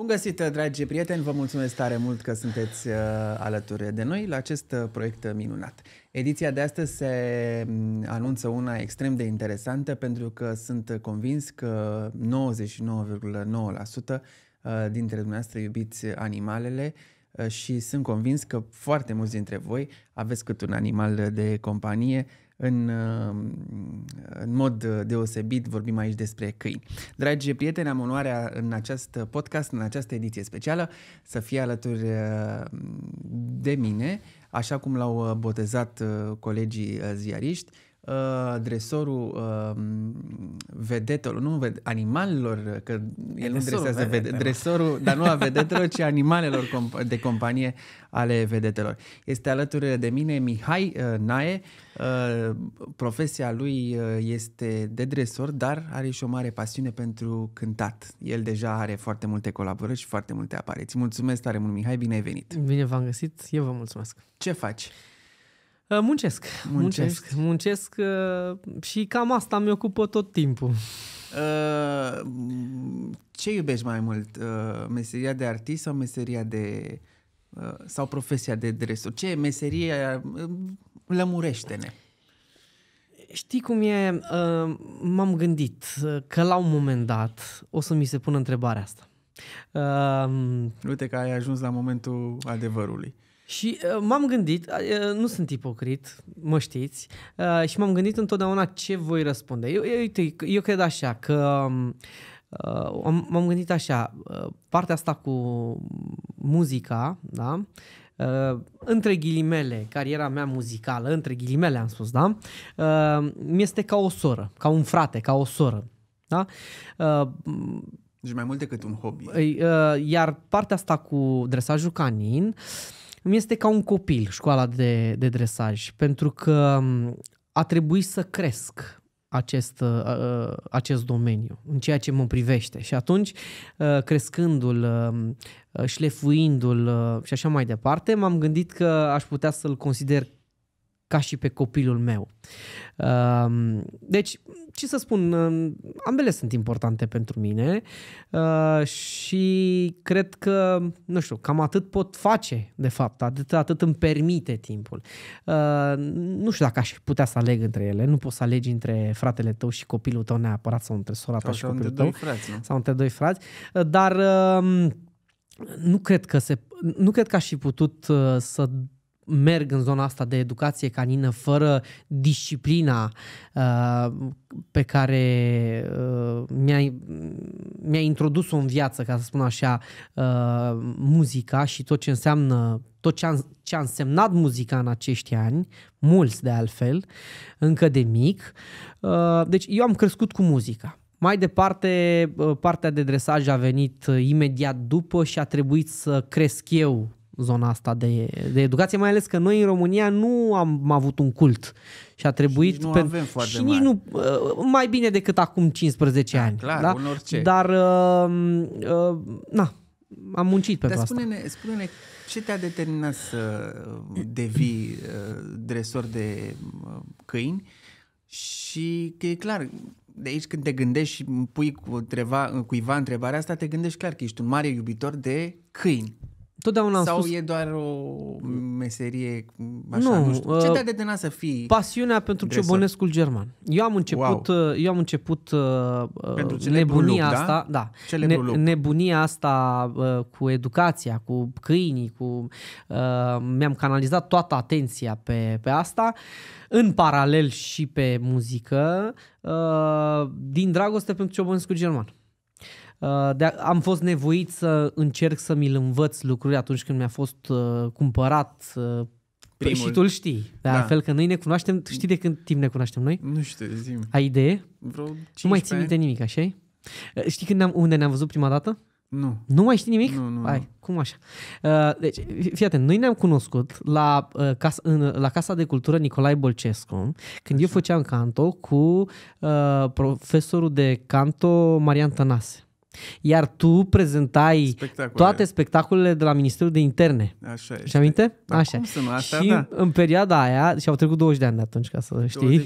Bun găsit, dragi prieteni! Vă mulțumesc tare mult că sunteți uh, alături de noi la acest uh, proiect minunat. Ediția de astăzi se mm, anunță una extrem de interesantă pentru că sunt convins că 99,9% uh, dintre dumneavoastră iubiți animalele și sunt convins că foarte mulți dintre voi aveți cât un animal de companie în, uh, în mod deosebit vorbim aici despre câini. Dragi prieteni, am onoarea în acest podcast, în această ediție specială, să fie alături uh, de mine, așa cum l-au botezat uh, colegii ziariști, uh, dresorul uh, vedetelor, nu ved- animalelor, că el nu dresează vedetelor. dresorul, dar nu a vedetelor, ci animalelor comp- de companie ale vedetelor. Este alături de mine Mihai uh, Nae, uh, profesia lui uh, este de dresor, dar are și o mare pasiune pentru cântat. El deja are foarte multe colaborări și foarte multe apariții. Mulțumesc tare mult, Mihai, bine ai venit! Bine v-am găsit, eu vă mulțumesc! Ce faci? Uh, muncesc, muncesc, muncesc uh, și cam asta mi ocupă tot timpul. Uh, ce iubești mai mult, meseria de artist sau meseria de sau profesia de dresor? Ce meserie lămurește-ne? Știi cum e, m-am gândit că la un moment dat o să mi se pună întrebarea asta. Uite că ai ajuns la momentul adevărului. Și uh, m-am gândit, uh, nu sunt ipocrit, mă știți, uh, și m-am gândit întotdeauna ce voi răspunde. Eu, eu, uite, eu cred așa că um, uh, m-am gândit așa, uh, partea asta cu muzica, da? Uh, între ghilimele, cariera mea muzicală, între ghilimele am spus, da? Uh, mi-este ca o soră, ca un frate, ca o soră. Da? Uh, deci mai mult decât un hobby. Uh, iar partea asta cu dresajul canin îmi este ca un copil școala de, de dresaj, pentru că a trebuit să cresc acest, uh, uh, acest domeniu, în ceea ce mă privește. Și atunci, uh, crescându-l, um, șlefuindu-l și așa mai departe, m-am gândit că aș putea să-l consider ca și pe copilul meu. Deci, ce să spun, ambele sunt importante pentru mine uh, și cred că, nu știu, cam atât pot face, de fapt, atât, atât îmi permite timpul. Uh, nu știu dacă aș putea să aleg între ele, nu poți să alegi între fratele tău și copilul tău neapărat sau între sora ta și copilul între tău. Doi frați, nu? Sau între doi frați, uh, dar um, nu cred că se, nu cred că aș fi putut să merg în zona asta de educație canină fără disciplina uh, pe care uh, mi-a, mi-a introdus-o în viață, ca să spun așa, uh, muzica și tot ce înseamnă tot ce a, ce a însemnat muzica în acești ani, mulți de altfel, încă de mic. Uh, deci eu am crescut cu muzica. Mai departe, uh, partea de dresaj a venit uh, imediat după și a trebuit să cresc eu zona asta de, de educație, mai ales că noi în România nu am avut un cult și a trebuit... Și nu pe, avem foarte și nici nu, uh, mai bine decât acum 15 da, ani. Clar, da? orice. Dar, uh, uh, na, am muncit pentru Dar spune-ne, asta. Spune-ne ce te-a determinat să uh, devii uh, dresor de uh, câini și că e clar, de aici când te gândești și pui cu treva, cuiva întrebarea asta, te gândești clar că ești un mare iubitor de câini. Totdeauna am Sau spus... e doar o meserie așa, nu, nu știu. Ce uh, te-a detenat să fii Pasiunea pentru dresor? ciobănescul german. Eu am început, wow. Uh, eu am început uh, pentru nebunia look, da? asta, da? da celebrul ne, nebunia asta cu educația, cu câinii, cu uh, mi-am canalizat toată atenția pe, pe asta, în paralel și pe muzică, uh, din dragoste pentru ciobănescul german. Uh, de am fost nevoit să încerc să mi-l învăț lucruri atunci când mi-a fost uh, cumpărat uh, păi Primul. Și tu știi. De da. altfel că noi ne cunoaștem, știi de când timp ne cunoaștem noi? Nu știu, zim. Ai idee? Vreo 15 Nu mai ții minte nimic, așa -i? Uh, știi când ne-am, unde ne-am văzut prima dată? Nu. Nu mai știi nimic? Nu, nu. Ai, nu. cum așa? Uh, deci, fii atent, noi ne-am cunoscut la, uh, casa, în, la Casa de Cultură Nicolae Bolcescu, când așa. eu făceam canto cu uh, profesorul de canto Marian Tănase. Iar tu prezentai Spectacole. toate spectacolele de la Ministerul de Interne. Așa este. Și aminte? Da, Așa. Cum sunt, astea, și da. în perioada aia, și au trecut 20 de ani de atunci, ca să știi.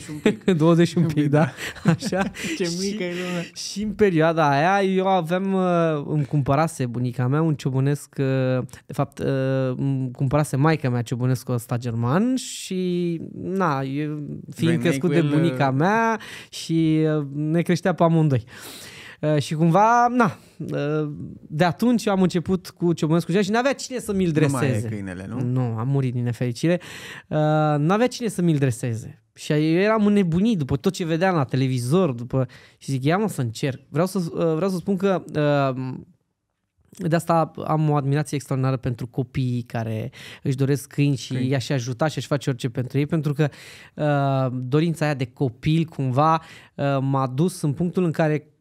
20 un pic. un pic, da. da. Așa. Ce mică e lumea. Și în perioada aia eu aveam, uh, îmi cumpărase bunica mea un ciobănesc, uh, de fapt uh, îmi cumpărase maica mea ciobănescul ăsta german și na, eu, fiind Veneai crescut de bunica mea și ne creștea pe amândoi. Uh, și cumva, na, de atunci am început cu Ciobănescu și n-avea cine să mi-l dreseze. Nu mai e câinele, nu? Nu, am murit din nefericire. N-avea cine să mi-l dreseze. Și eu eram înnebunit după tot ce vedeam la televizor, după... și zic, ia mă să încerc. Vreau să, vreau să spun că de asta am o admirație extraordinară pentru copiii care își doresc câini și câini. i-aș ajuta și aș face orice pentru ei, pentru că uh, dorința aia de copil cumva uh, m-a dus în punctul în care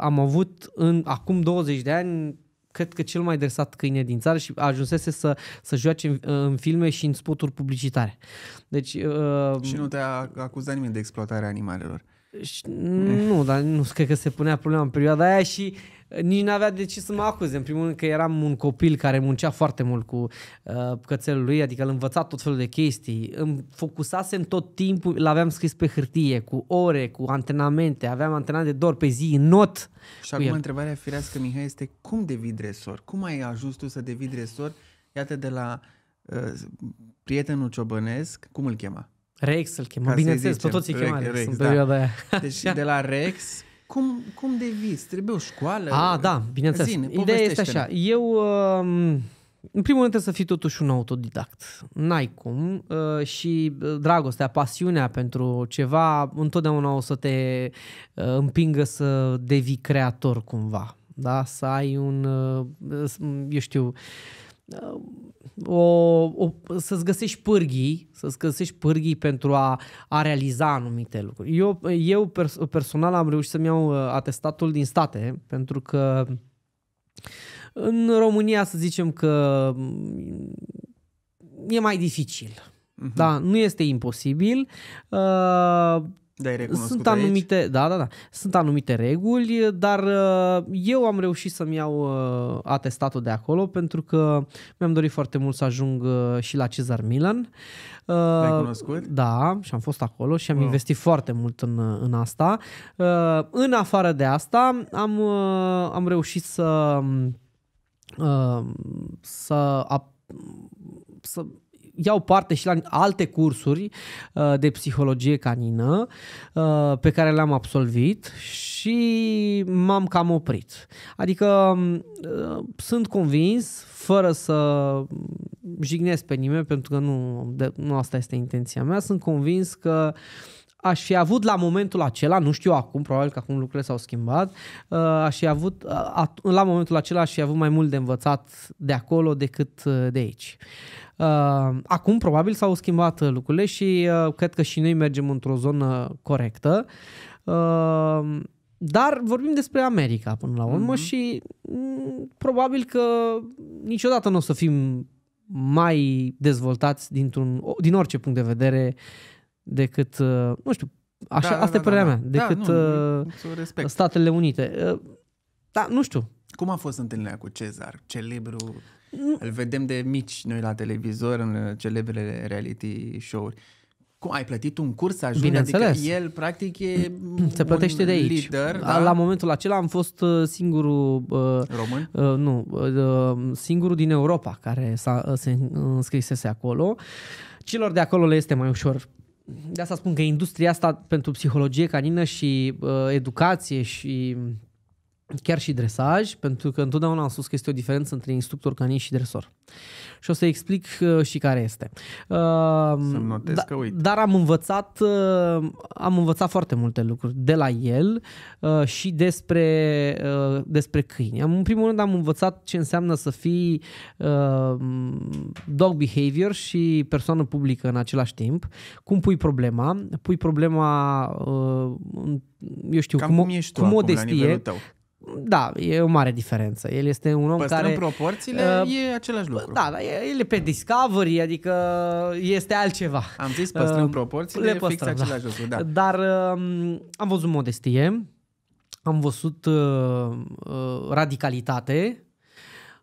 am avut în, acum 20 de ani cred că cel mai dresat câine din țară și ajunsese să, să joace în, în filme și în spoturi publicitare. Deci, uh, și nu te-a acuzat nimeni de exploatare animalelor. Și, nu, dar nu cred că se punea problema în perioada aia și uh, nici n-avea de ce să mă acuze. În primul rând că eram un copil care muncea foarte mult cu uh, cățelul lui, adică îl învăța tot felul de chestii. Îmi focusasem tot timpul, l-aveam scris pe hârtie, cu ore, cu antrenamente, aveam antrenament de dor pe zi, not. Și acum el. întrebarea firească, Mihai, este cum devii dresor? Cum ai ajuns tu să devii dresor? Iată de la uh, prietenul ciobănesc, cum îl chema? Rex îl chema, bineînțeles, pe toți îi chema Rex, Rex, în da. perioada da. Deci de la Rex cum, cum devii? Trebuie o școală? A, da, bineînțeles. Zine, Ideea este așa. Eu, um, în primul rând, trebuie să fii totuși un autodidact. N-ai cum. Uh, și uh, dragostea, pasiunea pentru ceva, întotdeauna o să te uh, împingă să devii creator cumva. Da? Să ai un, eu știu, Uh, o, o, să-ți găsești pârghii, să-ți găsești pârghii pentru a, a realiza anumite lucruri. Eu, eu pers- personal am reușit să-mi iau uh, atestatul din state, pentru că în România să zicem că mm, e mai dificil. Uh-huh. Da, nu este imposibil. Uh, sunt anumite, aici? da, da, da, sunt anumite reguli, dar uh, eu am reușit să-mi iau uh, atestatul de acolo pentru că mi-am dorit foarte mult să ajung uh, și la Cezar Milan. L-ai cunoscut? Da, și am fost acolo și am wow. investit foarte mult în, în asta. În afară de asta, am, am reușit să să, să iau parte și la alte cursuri uh, de psihologie canină uh, pe care le-am absolvit și m-am cam oprit. Adică um, uh, sunt convins, fără să jignesc pe nimeni, pentru că nu, nu asta este intenția mea, sunt convins că aș fi avut la momentul acela, nu știu acum, probabil că acum lucrurile s-au schimbat, aș fi avut, la momentul acela aș fi avut mai mult de învățat de acolo decât de aici. Uh, acum probabil s-au schimbat lucrurile și uh, cred că și noi mergem într-o zonă corectă. Uh, dar vorbim despre America până la urmă uh-huh. și mm, probabil că niciodată nu o să fim mai dezvoltați dintr-un, din orice punct de vedere decât, nu știu, așa, da, asta da, e părerea da, da. mea, da, decât da, nu, Statele Unite. Da, nu știu. Cum a fost întâlnirea cu Cezar, celebru îl vedem de mici noi la televizor, în uh, celebrele reality show-uri. Cum, ai plătit un curs să ajungi? Adică Bineînțeles. Adică el, practic, e Se plătește de aici. Lider, da? La momentul acela am fost uh, singurul... Uh, Român? Uh, nu, uh, singurul din Europa care s-a, se înscrisese acolo. Celor de acolo le este mai ușor de asta spun că industria asta pentru psihologie canină și uh, educație și chiar și dresaj, pentru că întotdeauna am spus că este o diferență între instructor canin și dresor. Și o să explic uh, și care este. Um, să notez da, că uit. Dar am învățat, uh, am învățat foarte multe lucruri de la el uh, și despre, despre câini. Am, în primul rând am învățat ce înseamnă să fii dog behavior și persoană publică în același timp. Cum pui problema? Pui problema eu știu, cu, cum ești tu cu modestie, da, e o mare diferență. El este un om Păstrând care... proporțiile, uh, e același lucru. Da, dar el e pe Discovery, adică este altceva. Am zis păstrând uh, proporțiile, le păstrăm, fix da. același lucru, da. Dar uh, am văzut modestie, am văzut uh, uh, radicalitate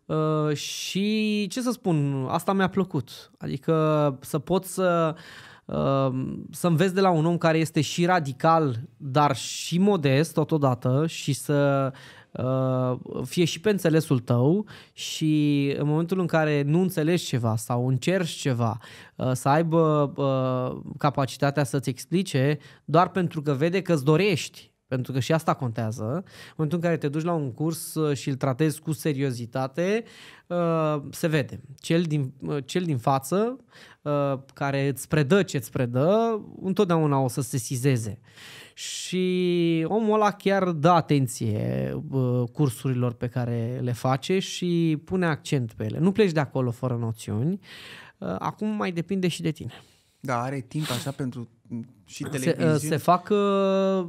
uh, și, ce să spun, asta mi-a plăcut. Adică să pot să... Uh, Ehm, să înveți de la un om care este și radical, dar și modest totodată și să ehm, fie și pe înțelesul tău și în momentul în care nu înțelegi ceva sau încerci ceva, ehm, să aibă capacitatea să-ți explice doar pentru că vede că îți dorești pentru că și asta contează, în momentul în care te duci la un curs uh, și îl tratezi cu seriozitate, uh, se vede. Cel din, uh, cel din față, care îți predă ce îți predă, întotdeauna o să se sizeze. Și omul ăla chiar dă atenție cursurilor pe care le face și pune accent pe ele. Nu pleci de acolo fără noțiuni. Acum mai depinde și de tine. Da, are timp așa pentru și televiziuni. Se, uh, se fac, uh,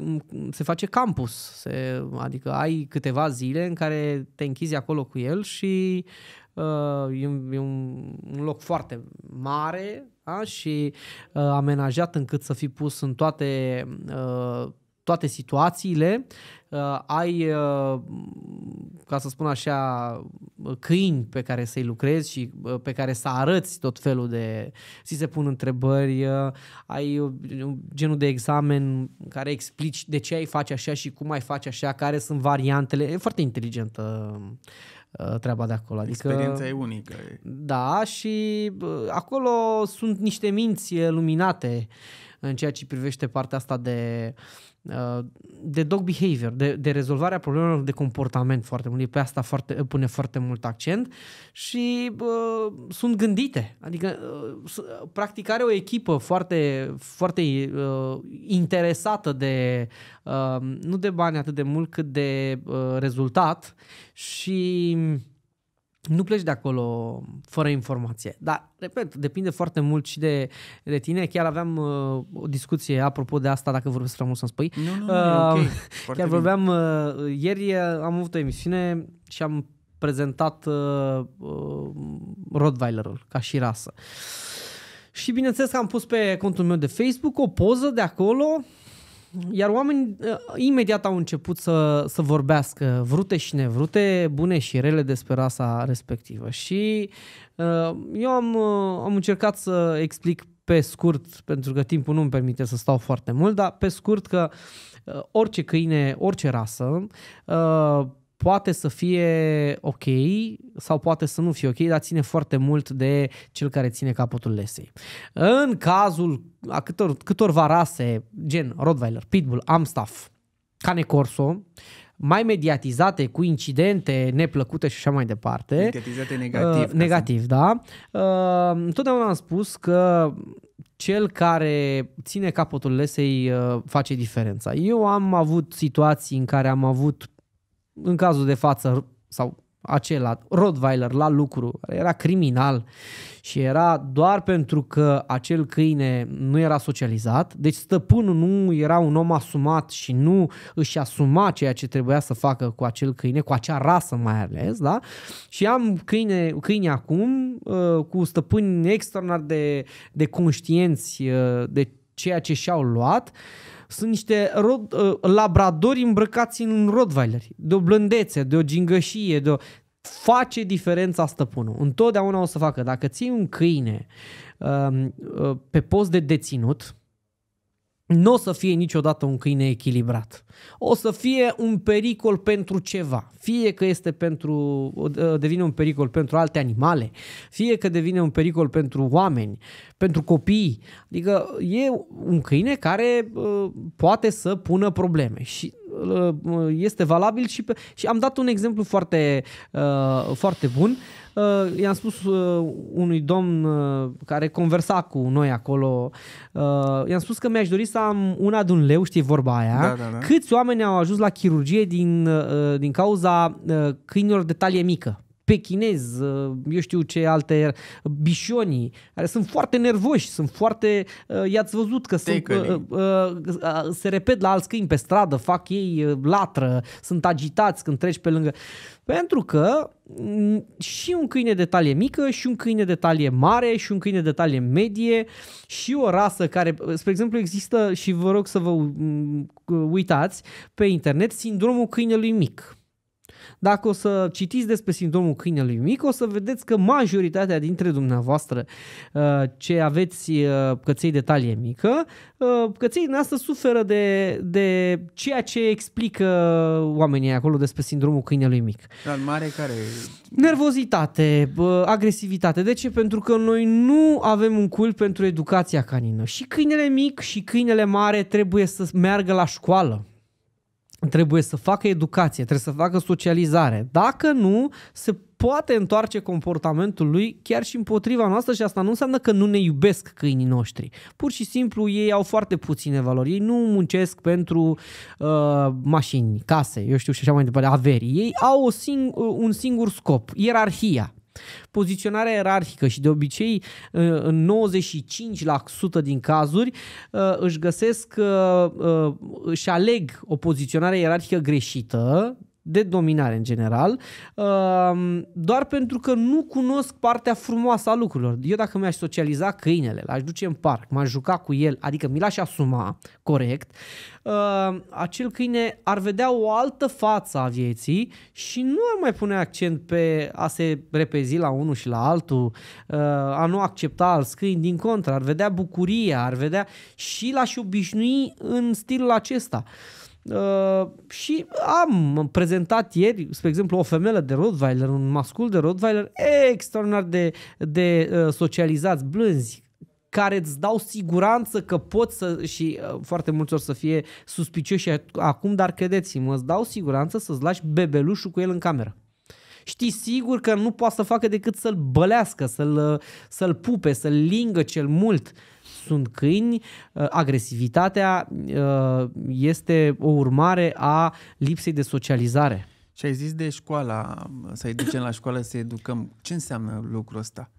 uh, se face campus, se, adică ai câteva zile în care te închizi acolo cu el și e, un, e un loc foarte mare a? Da? și amenajat încât să fi pus în toate toate situațiile, uh, ai, uh, ca să spun așa, câini pe care să-i lucrezi și uh, pe care să arăți tot felul de... ți se pun întrebări, ai genul de examen care explici de ce ai face așa și cum ai face așa, care sunt variantele. E foarte inteligentă treaba de acolo. Adică, Experiența e unică. Da, și acolo sunt niște minți luminate uh, în ceea ce privește partea asta de, uh, de dog behavior, de, de rezolvarea problemelor de comportament foarte mult. Pe asta foarte, pune foarte mult accent și uh, sunt gândite. Adică, uh, practic, are o echipă foarte, foarte uh, interesată de, uh, nu de bani atât de mult, cât de uh, rezultat și uh, nu pleci de acolo fără informație. Dar, repet, depinde foarte mult și de, de tine. Chiar aveam uh, o discuție apropo de asta, dacă vorbesc prea mult să-mi spui. Nu, nu, nu, uh, okay. chiar vorbeam, uh, ieri uh, am avut o emisiune și am prezentat uh, uh, Rottweilerul ca și rasă. Și bineînțeles că am pus pe contul meu de Facebook o poză de acolo uh, iar oamenii ă, imediat au început să, să vorbească vrute și nevrute, bune și rele despre rasa respectivă. Și ă, eu am, ă, am încercat să explic pe scurt, pentru că timpul nu îmi permite să stau foarte mult, dar pe scurt că orice câine, orice rasă, poate să fie ok sau poate să nu fie ok, dar ține foarte mult de cel care ține capătul lesei. În cazul a câtor, câtorva rase, gen Rottweiler, Pitbull, Amstaff, Cane Corso, mai mediatizate cu incidente neplăcute și așa mai departe. Mediatizate negativ. Uh, negativ, să... da. Uh, întotdeauna am spus că cel care ține capătul lesei uh, face diferența. Eu am avut situații în care am avut în cazul de față, sau acela, Rottweiler, la lucru, era criminal și era doar pentru că acel câine nu era socializat, deci stăpânul nu era un om asumat și nu își asuma ceea ce trebuia să facă cu acel câine, cu acea rasă mai ales, da? Și am câine, câine acum uh, cu stăpâni extraordinar de, de conștienți uh, de ceea ce și-au luat, uh, sunt niște rod, ă, labradori îmbrăcați în rottweileri, de o blândețe, de o gingășie, de o... face diferența stăpânul. Întotdeauna o să facă. Dacă ții un câine uh, uh, pe post de deținut, nu o să fie niciodată un câine echilibrat. O să fie un pericol pentru ceva. Fie că este pentru, devine un pericol pentru alte animale, fie că devine un pericol pentru oameni, pentru copii. Adică e un câine care uh, poate să pună probleme și Uh, este valabil și, pe, și am dat un exemplu foarte, uh, foarte bun. Uh, i-am spus unui domn care conversa cu noi acolo, i-am spus că mi-aș dori să am una de un leu, știi vorba aia, da, da, da. câți oameni au ajuns la chirurgie din, din cauza câinilor de talie mică. Pechinez, uh, eu știu ce alte, bișonii, care sunt foarte nervoși, sunt foarte, uh, i-ați văzut că sunt, uh, se repet la alți câini pe stradă, fac ei latră, sunt agitați când treci pe lângă. Pentru că mm, și un câine de talie mică, și un câine de talie mare, și un câine de talie medie, și o rasă care, spre exemplu, există și vă rog să vă mm, uitați pe internet sindromul câinelui mic dacă o să citiți despre sindromul câinelui mic, o să vedeți că majoritatea dintre dumneavoastră uh, ce aveți uh, căței de talie mică, uh, căței noastre suferă de, de ceea ce explică oamenii acolo despre sindromul câinelui mic. Dar mare care... Nervozitate, agresivitate. De ce? Pentru că noi nu avem un cult pentru educația canină. Și câinele mic și câinele mare trebuie să meargă la școală trebuie să facă educație, trebuie să facă socializare. Dacă nu, se poate întoarce comportamentul lui chiar și împotriva noastră și asta nu înseamnă că nu ne iubesc câinii noștri. Pur și simplu ei au foarte puține valori. Ei nu muncesc pentru uh, mașini, case, eu știu și așa mai departe, averi. Ei au o sing- un singur scop, ierarhia. Poziționarea ierarhică și de obicei în 95% din cazuri uh, își găsesc, uh, uh, își aleg o poziționare ierarhică greșită, de dominare în general, um, doar pentru că nu cunosc partea frumoasă a lucrurilor. Eu dacă mi-aș socializa câinele, l-aș duce în parc, m-aș juca cu el, adică mi l-aș asuma corect, um, acel câine ar vedea o altă față a vieții și nu ar mai pune accent pe a se repezi la unul și la altul, uh, a nu accepta alți câini, din contră, ar vedea bucuria, ar vedea și l-aș obișnui în stilul acesta. Uh, și am prezentat ieri, spre exemplu, o femelă de Rottweiler, un mascul de Rottweiler extraordinar de, de uh, socializați, blânzi, care îți dau siguranță că pot să, și uh, foarte mulți ori să fie suspicioși acum, dar credeți-mă, îți dau siguranță să-ți lași bebelușul cu el în cameră. Știi sigur că nu poate să facă decât să-l bălească, să-l, uh, să-l pupe, să-l lingă cel mult, uh, sunt câini, uh, agresivitatea uh, este o urmare a lipsei de socializare. Și ai zis de școala, să ducem la școală să educăm. Ce înseamnă lucrul ăsta?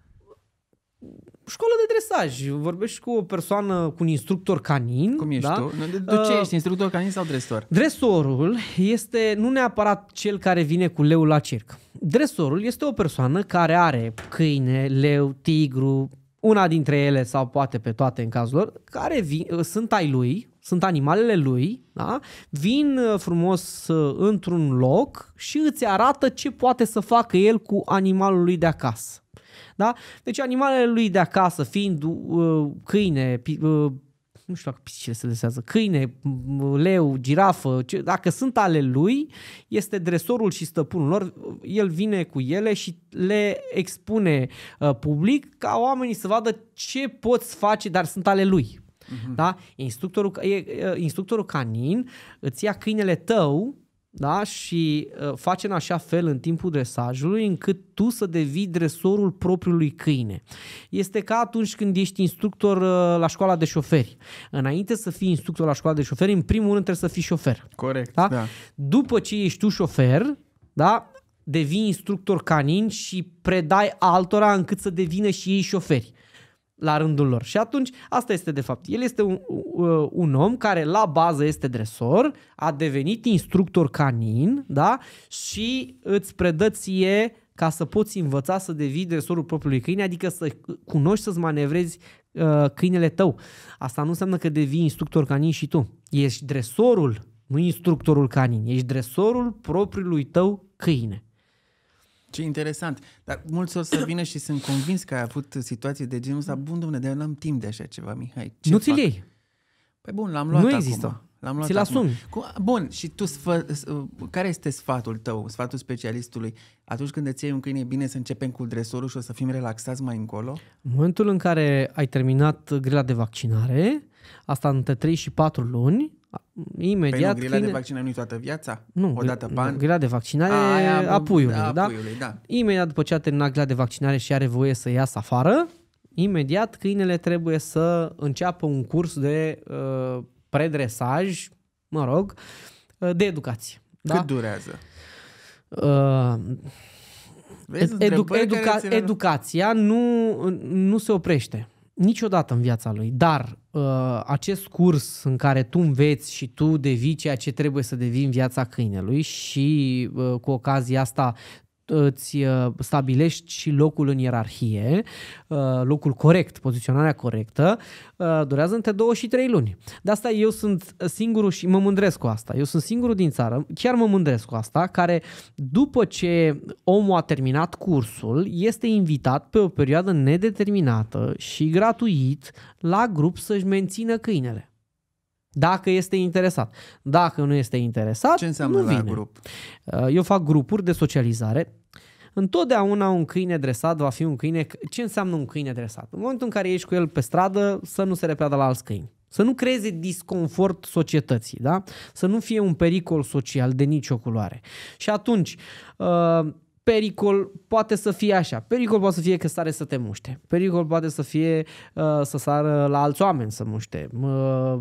școală de dresaj. Vorbești cu o persoană, cu un instructor canin. Cum ești da? tu? De ce uh, ești, instructor canin sau dresor? Dresorul este nu neapărat cel care vine cu leul la circ. Dresorul este o persoană care are câine, leu, tigru, una dintre ele sau poate pe toate în cazul lor, care vin, uh, sunt ai lui, sunt animalele lui, da? vin uh, frumos uh, într-un loc și îți arată ce poate să facă el cu animalul lui de acasă. Da? Deci animalele lui de acasă, fiind uh, câine, pi, uh, nu știu dacă pisicile se desează, câine, leu, girafă, ce, dacă sunt ale lui, este dresorul și stăpânul lor, el vine cu ele și le expune uh, public ca oamenii să vadă ce poți face, dar sunt ale lui. Uh-huh. Da? Instructorul, uh, instructorul canin îți ia câinele tău da? și uh, face în așa fel în timpul dresajului încât tu să devii dresorul propriului câine. Este ca atunci când ești instructor uh, la școala de șoferi. Înainte să fii instructor la școala de șoferi, în primul rând trebuie să fii șofer. Corect, da? da. După ce ești tu șofer, da? devii instructor canin și predai altora încât să devină și ei șoferi la rândul lor. Și atunci, asta este de fapt. El este un, un om care la bază este dresor, a devenit instructor canin, da? Și îți predă ție ca să poți învăța să devii dresorul propriului câine, adică să cunoști să-ți manevrezi uh, câinele tău. Asta nu înseamnă că devii instructor canin și tu. Ești dresorul, nu instructorul canin. Ești dresorul propriului tău câine. Ce interesant. Dar mulți o să vină și sunt convins că ai avut situații de genul ăsta. Bun, domnule, dar eu n-am timp de așa ceva, Mihai. Ce nu ți-l iei. Păi bun, l-am luat Nu acum. există. L-am luat Ți-l asum. Bun, și tu, sfă, uh, care este sfatul tău, sfatul specialistului? Atunci când îți iei un câine, e bine să începem cu dresorul și o să fim relaxați mai încolo? În momentul în care ai terminat grila de vaccinare, asta între 3 și 4 luni, Imediat. Păi nu, grila câine... de vaccinare nu-i toată viața? Nu. O dată pan? Grila de vaccinare a, aia, a puiului, da, da? puiului, da? Imediat după ce a terminat grila de vaccinare și are voie să iasă afară, imediat câinele trebuie să înceapă un curs de uh, predresaj, mă rog, uh, de educație. Da? Cât da? durează? Uh, Vezi, edu- educa- educația nu, nu se oprește niciodată în viața lui. Dar uh, acest curs în care tu înveți și tu devii ceea ce trebuie să devii în viața câinelui și uh, cu ocazia asta îți uh, stabilești și locul în ierarhie, uh, locul corect, poziționarea corectă, uh, durează între 2 și 3 luni. De asta eu sunt singurul și mă mândresc cu asta. Eu sunt singurul din țară, chiar mă mândresc cu asta, care după ce omul a terminat cursul, este invitat pe o perioadă nedeterminată și gratuit la grup să-și mențină câinele. Dacă este interesat. Dacă nu este interesat, Ce înseamnă nu vine. la grup? Uh, eu fac grupuri de socializare. Întotdeauna un câine dresat va fi un câine... Ce înseamnă un câine dresat? În momentul în care ești cu el pe stradă, să nu se repeadă la alți câini. Să nu creeze disconfort societății, da? Să nu fie un pericol social de nicio culoare. Și atunci, uh, pericol poate să fie așa. Pericol poate să fie că sare să te muște. Pericol poate să fie uh, să sară la alți oameni să muște. Uh,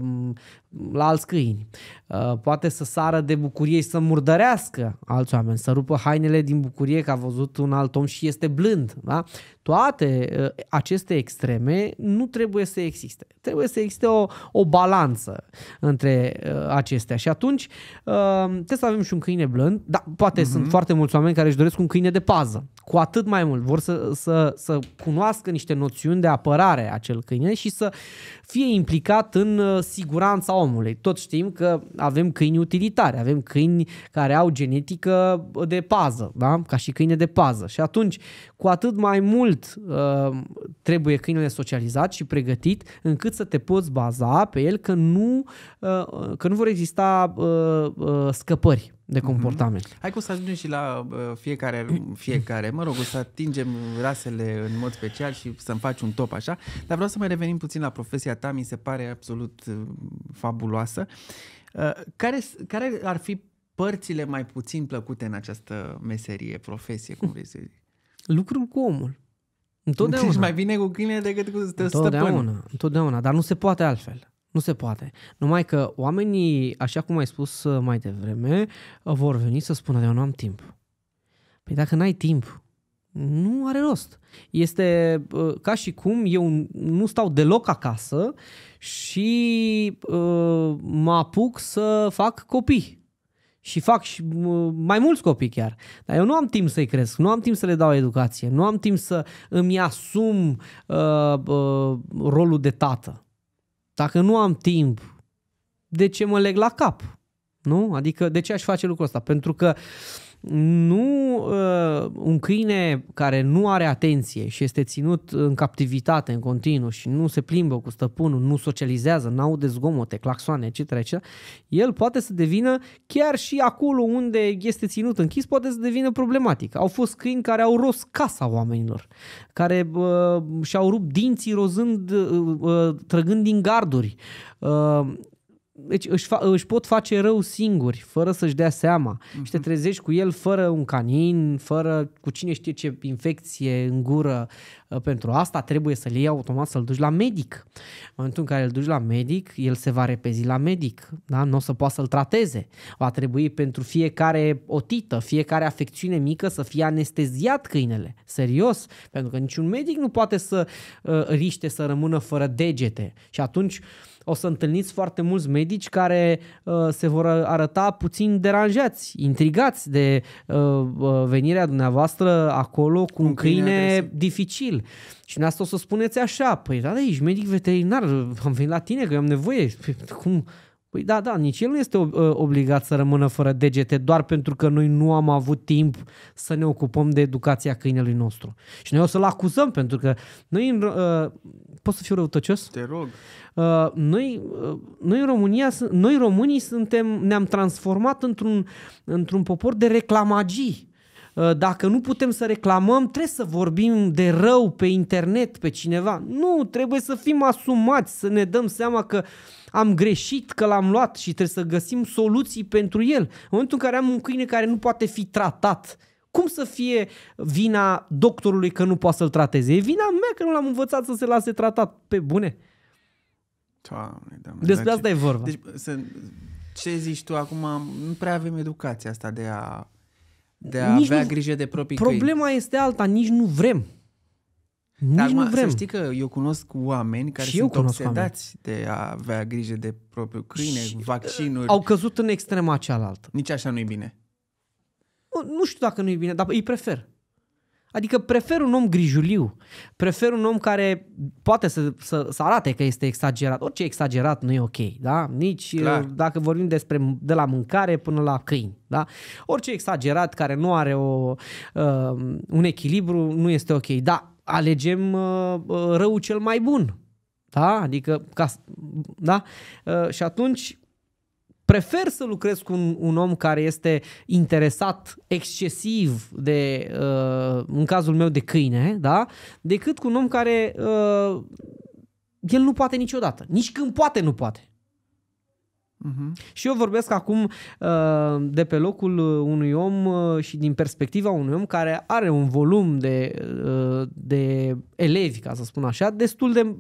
la alți câini. Uh, poate să sară de bucurie și să murdărească alți oameni, să rupă hainele din bucurie că a văzut un alt om și este blând. Da? Toate uh, aceste extreme nu trebuie să existe. Trebuie să existe o, o balanță între uh, acestea. Și atunci trebuie să avem și un câine blând, dar poate uh-huh. sunt foarte mulți oameni care își doresc un câine de pază. Cu atât mai mult vor să, să, să cunoască niște noțiuni de apărare acel câine și să fie implicat în siguranța omului omului. Tot știm că avem câini utilitare, avem câini care au genetică de pază, da? ca și câine de pază. Și atunci, cu atât mai mult uh, trebuie câinele socializat și pregătit încât să te poți baza pe el că nu, uh, că nu vor exista uh, uh, scăpări de mhm. comportament. Mm-hmm. Hai că să ajungem și la uh, fiecare, fiecare, mă rog, să atingem rasele în mod special și să-mi faci un top așa, dar vreau să mai revenim puțin la profesia ta, mi se pare absolut uh, fabuloasă. Uh, care, care ar fi părțile mai puțin plăcute în această meserie, profesie, cum vrei să zici? Lucrul cu omul. Deci întotdeauna. Ești mai bine cu câine decât cu stăpân. Întotdeauna, întotdeauna, dar nu se poate altfel. Nu se poate. Numai că oamenii, așa cum ai spus uh, mai devreme, uh, vor veni să spună de eu nu am timp. Păi dacă n-ai timp, nu are rost. Este uh, ca și cum eu nu stau deloc acasă și uh, mă apuc să fac copii. Și fac și uh, mai mulți copii chiar. Dar eu nu am timp să-i cresc, nu am timp să le dau educație, nu am timp să îmi asum uh, rolul de tată. Dacă nu am timp, de ce mă leg la cap? Nu? Adică de ce aș face lucrul ăsta? Pentru că uh, nu uh, un câine care nu are atenție și este ținut în captivitate în continuu și nu se plimbă cu stăpânul, nu socializează, nu aude zgomote, claxoane, etc., etc., el poate să devină chiar și acolo unde este ținut închis, poate să devină problematic. Au fost câini care au ros casa oamenilor, care uh, și-au rupt dinții rozând, uh, uh, trăgând din garduri. Uh, deci își, fa- își pot face rău singuri, fără să-și dea seama. Uh-huh. Și te mhm. trezești cu el fără un canin, fără cu cine știe ce infecție în gură. Uh, pentru asta trebuie să-l iei automat să-l duci la medic. În momentul în care îl duci la medic, el se va repezi la medic. Da? Nu o să poată să-l trateze. Va trebui pentru fiecare otită, fiecare afecțiune mică să fie anesteziat câinele. Serios. Pentru că niciun medic nu poate să uh, riște să rămână fără degete. Și atunci... Uh, o să întâlniți foarte mulți medici care uh, se vor arăta puțin deranjați, intrigați de uh, uh venirea dumneavoastră acolo cu un, un câine, câine dificil. Și asta o să spuneți așa, păi da, da, ești medic veterinar, am venit la tine că am nevoie. Păi, cum? Păi da, da, nici el nu este uh, obligat să rămână fără degete doar pentru că noi nu am avut timp să ne ocupăm de educația câinelui nostru. Și noi o să-l acuzăm pentru că noi... În, uh, pot să fiu răutăcios? Te rog. Uh, noi, uh, noi, România, noi românii suntem, ne-am transformat într-un, într-un popor de reclamagii uh, dacă nu putem să reclamăm, trebuie să vorbim de rău pe internet, pe cineva. Nu, trebuie să fim asumați, să ne dăm seama că uh, am greșit că l-am luat și trebuie să găsim soluții pentru el. În momentul în care am un câine care nu poate fi tratat, cum să fie vina doctorului că nu poate să-l trateze? E vina mea că nu l-am învățat să se lase tratat. Pe bune. Doamne, doamne, Despre deci- asta ce... e vorba. Deci, să, ce zici tu acum? Nu prea avem educația asta de a, de a avea nu, grijă de proprii Problema câini. este alta, nici nu vrem. Nici Dar nu vrem. să știi că eu cunosc oameni care și sunt eu obsedați oameni. de a avea grijă de propriul câine, și uh, vaccinuri. Au căzut în extrema cealaltă. Nici așa nu-i bine. Nu, nu știu dacă nu-i bine, dar îi prefer. Adică prefer un om grijuliu, prefer un om care poate să, să, să arate că este exagerat. Orice exagerat nu e ok, da? Nici uh, Clar. dacă vorbim despre de la mâncare până la câini, da? Orice exagerat care nu are o, uh, un echilibru nu este ok, da? alegem uh, uh răul cel mai bun. Da? Adică, ca, da? Uh, și atunci prefer să lucrez cu un, un om care este interesat excesiv de, uh, în cazul meu, de câine, da? decât cu un om care uh, el nu poate niciodată. Nici când poate, nu poate. Uh-huh. Și eu vorbesc acum uh, de pe locul uh, unui om uh, și din perspectiva unui om care are un volum de, de elevi, ca să spun așa, destul de,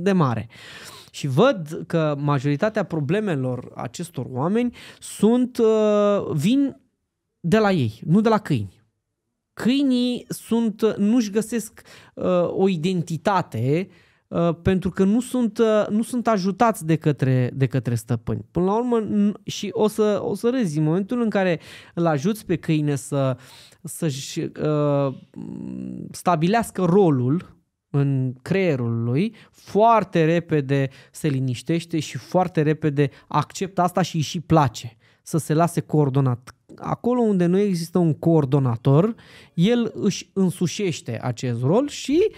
de mare. Și văd că majoritatea problemelor acestor oameni sunt vin de la ei, nu de la câini. Câinii sunt, nu-și găsesc o identitate uh, Uh, pentru că nu sunt, uh, nu sunt ajutați de către, de către stăpâni. Până la urmă, și o să, o să râzi, în momentul în care îl ajuți pe câine să, să-și uh, stabilească rolul în creierul lui, foarte repede se liniștește și foarte repede acceptă asta și îi și place să se lase coordonat. Acolo unde nu există un coordonator, el își însușește acest rol și uh,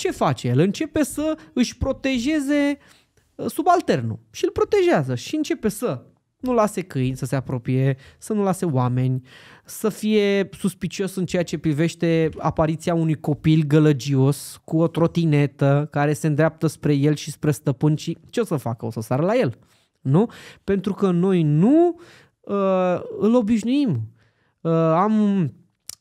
ce face el? Începe să își protejeze uh, subalternul și îl protejează și începe să nu lase câini să se apropie, să nu lase oameni, să fie suspicios în ceea ce privește apariția unui copil gălăgios cu o trotinetă care se îndreaptă spre el și spre stăpân și ce o să facă? O să sară la el. Nu? Pentru că noi nu uh, îl obișnuim. Uh, am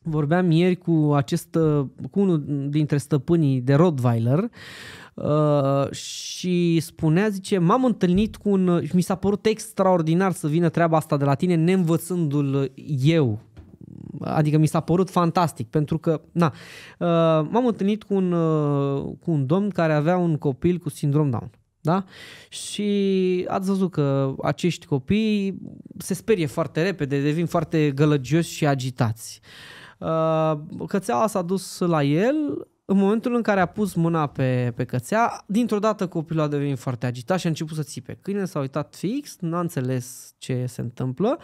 vorbeam ieri cu acest, uh, cu unul dintre stăpânii de Rottweiler uh, și spunea, zice, m-am întâlnit cu un, uh, și mi s-a părut extraordinar să vină treaba asta de la tine, neînvățându-l eu. Adică mi s-a părut fantastic, pentru că, na, uh, m-am întâlnit cu un, uh, cu un domn care avea un copil cu sindrom Down. Da? Și ați văzut că acești copii se sperie foarte repede, devin foarte gălăgioși și agitați. Uh, Uh, cățeaua s-a dus la el, în momentul în care a pus mâna pe, pe cățea, dintr-o dată copilul a devenit foarte agitat și a început să țipe. Câine s-a uitat fix, n-a înțeles ce se întâmplă.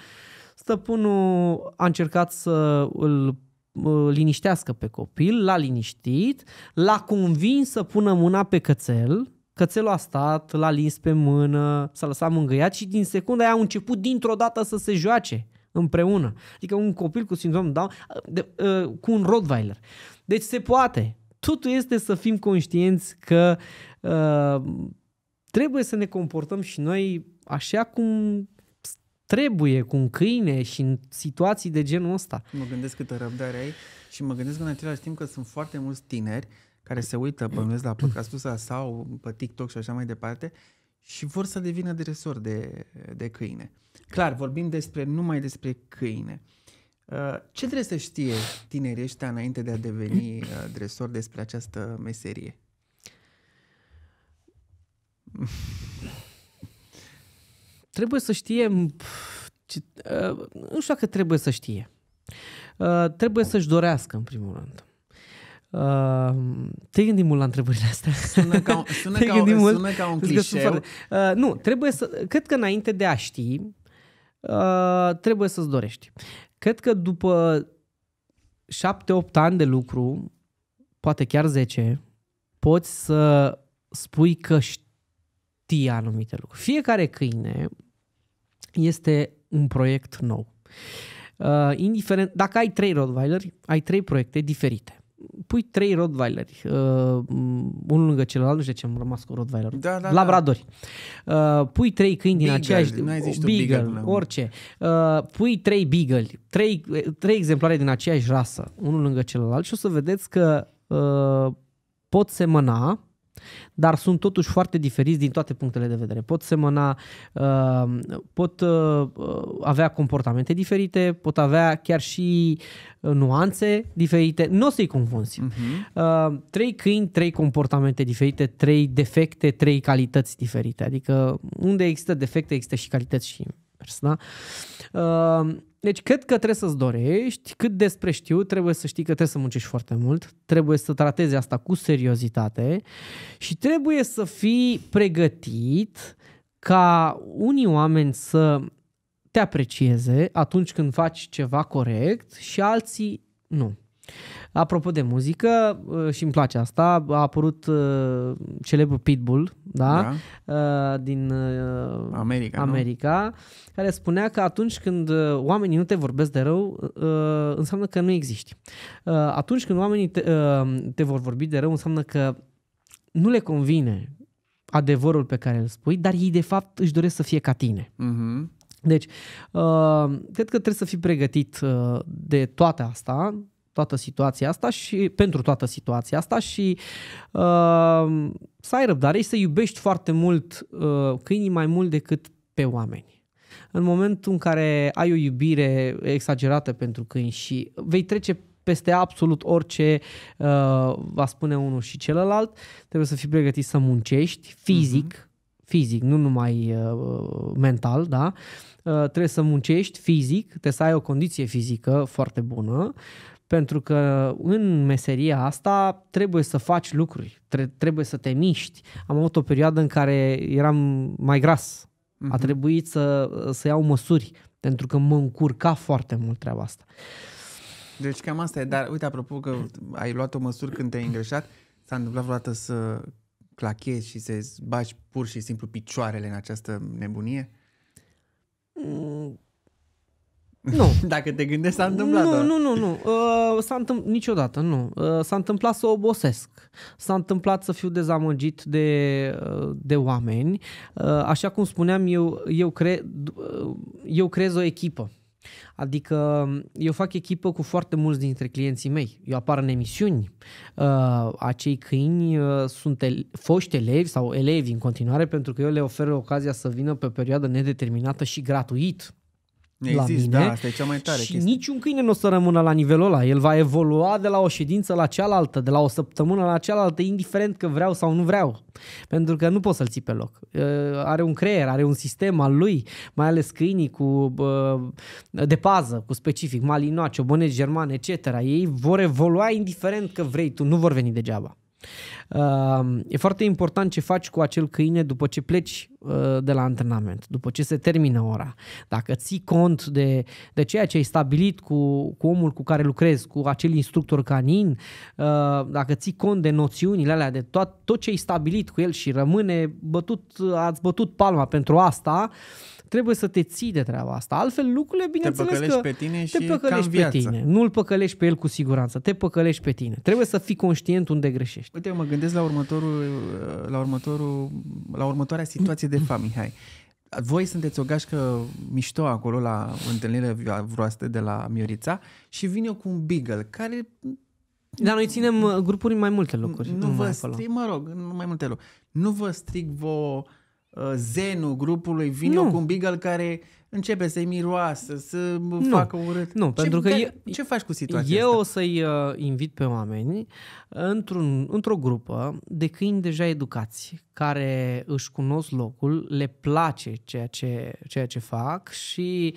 Stăpânul a încercat să îl uh, liniștească pe copil, l-a liniștit, l-a convins să pună mâna pe cățel, cățelul a stat, l-a lins pe mână, s-a lăsat mângâiat și din secunda aia a început dintr-o dată să se joace împreună. Adică un copil cu sindrom Down de, uh, cu un Rottweiler. Deci se poate. Totul este să fim conștienți că uh, trebuie să ne comportăm și noi așa cum trebuie, cu un câine și în situații de genul ăsta. Mă gândesc câtă răbdare ai și mă gândesc în același timp că sunt foarte mulți tineri care se uită, bănuiesc, la podcastul ăsta sau pe TikTok și așa mai departe și vor să devină dresori de, de câine. Clar, vorbim despre numai despre câine. Uh, ce trebuie să știe tinerii ăștia înainte de a deveni uh, dresor despre această meserie? trebuie să știe, uh, nu știu că trebuie să știe. Trebuie să-și dorească, în primul rând. Uh, te gândi mult la întrebările astea. Sună ca, sună ca un, sună ca un clișeu. uh, nu, trebuie să, cred că înainte de a ști, Uh, trebuie să-ți dorești. Cred că după 7-8 ani de lucru, poate chiar 10, poți să spui că știi anumite lucruri. Fiecare câine este un proiect nou. Uh, indiferent, dacă ai trei Rottweiler, ai trei proiecte diferite pui trei Rottweileri, uh, unul lângă celălalt, nu știu ce am rămas cu Rottweiler, da, da, Labradori. Da. Uh, pui trei câini beagle, din aceeași, o, beagle, beagle, orice. Uh, pui trei beagle, trei, trei exemplare din aceeași rasă, unul lângă celălalt și o să vedeți că uh, pot semăna dar sunt totuși foarte diferiți din toate punctele de vedere. Pot semăna, uh, pot uh, uh, avea comportamente diferite, pot avea chiar și nuanțe diferite. Nu o să-i confunzi. Uh-huh. Mhm. Trei câini, trei comportamente diferite, trei defecte, trei calități diferite. Adică unde există defecte, există și calități și invers. Da? Deci cred că trebuie să-ți dorești, cât despre știu, trebuie să știi că trebuie să muncești foarte mult, trebuie să tratezi asta cu seriozitate și trebuie să fii pregătit ca unii oameni să te aprecieze atunci când faci ceva corect și alții nu. Apropo de muzică, uh, și îmi place asta, a apărut uh, celebrul Pitbull, da? da. Uh, din uh, America, America nu? care spunea că atunci când uh, oamenii nu te vorbesc de rău, uh, înseamnă că nu existi. Uh, atunci când oamenii te, uh, te vor vorbi de rău, înseamnă că nu le convine adevărul pe care îl spui, dar ei de fapt își doresc să fie ca tine. Uh-huh. Deci, uh, cred că trebuie să fii pregătit uh, de toate asta, toată situația asta și pentru toată situația asta și uh, să ai răbdare și să iubești foarte mult uh, câinii mai mult decât pe oameni. În momentul în care ai o iubire exagerată pentru câini și vei trece peste absolut orice uh, va spune unul și celălalt, trebuie să fii pregătit să muncești fizic, uh-huh. fizic, nu numai uh, mental, da? Uh, trebuie să muncești fizic, trebuie să ai o condiție fizică foarte bună, uh, pentru că în meseria asta trebuie să faci lucruri, trebuie să te miști. Am avut o perioadă în care eram mai gras, a mhm. trebuit să, să iau măsuri, pentru că mă încurca foarte mult treaba asta. Deci cam asta e, dar uite, apropo că ai luat o măsură când te-ai îngreșat, s-a întâmplat vreodată să clachezi și să baci pur și simplu picioarele în această nebunie? Mm, nu. Dacă te gândești, s-a întâmplat. Nu, doar. nu, nu, nu. Uh, s-a întâmplat niciodată, nu. Uh, s-a întâmplat să obosesc. S-a întâmplat să fiu dezamăgit de, uh, de oameni. Uh, așa cum spuneam, eu, eu, cre, uh, eu creez o echipă. Adică um, eu fac echipă cu foarte mulți dintre clienții mei. Eu apar în emisiuni. Uh, acei câini uh, sunt ele- foști elevi sau elevi în continuare pentru că eu le ofer ocazia să vină pe o perioadă nedeterminată și gratuit ne la zis, mine. Da, asta e cea mai tare și chestie. niciun câine nu o să rămână la nivelul ăla. El va evolua de la o ședință la cealaltă, de la o săptămână la cealaltă, indiferent că vreau sau nu vreau. Pentru că nu poți să-l ții pe loc. Are un creier, are un sistem al lui, mai ales câinii cu, de pază, cu specific, malinoace, ciobăneți, german, etc. Ei vor evolua indiferent că vrei tu, nu vor veni degeaba. E foarte important ce faci cu acel câine după ce pleci Uh, de la antrenament, după ce se termină ora, dacă ții cont de, de ceea ce ai stabilit cu, cu omul cu care lucrezi, cu acel instructor canin, uh, dacă ții cont de noțiunile alea, de tot, tot ce ai stabilit cu el și rămâne bătut, ați bătut palma pentru asta, trebuie să te ții de treaba asta. Altfel lucrurile, bineînțeles te că pe tine și te păcălești pe viață. tine. Nu-l păcălești pe el cu siguranță, te păcălești pe tine. Trebuie să fii conștient unde greșești. Uite, mă gândesc la următorul, la următorul, la următoarea situație de Mihai, Voi sunteți o gașcă mișto acolo la întâlnirea vroastă de la Miorița și vin eu cu un Beagle care... Dar noi ținem uh, grupuri în mai multe locuri. Nu vă strig, mă rog, în mai multe locuri. Nu vă strig vă uh, zenul grupului, vin nu. eu cu un Beagle care începe să-i miroasă, să nu, facă urât. Nu, ce, pentru că... Care, eu, ce faci cu situația Eu asta? o să-i uh, invit pe oameni uh, într-un, într-o grupă de câini deja educați, care își cunosc locul, le place ceea ce, ceea ce fac și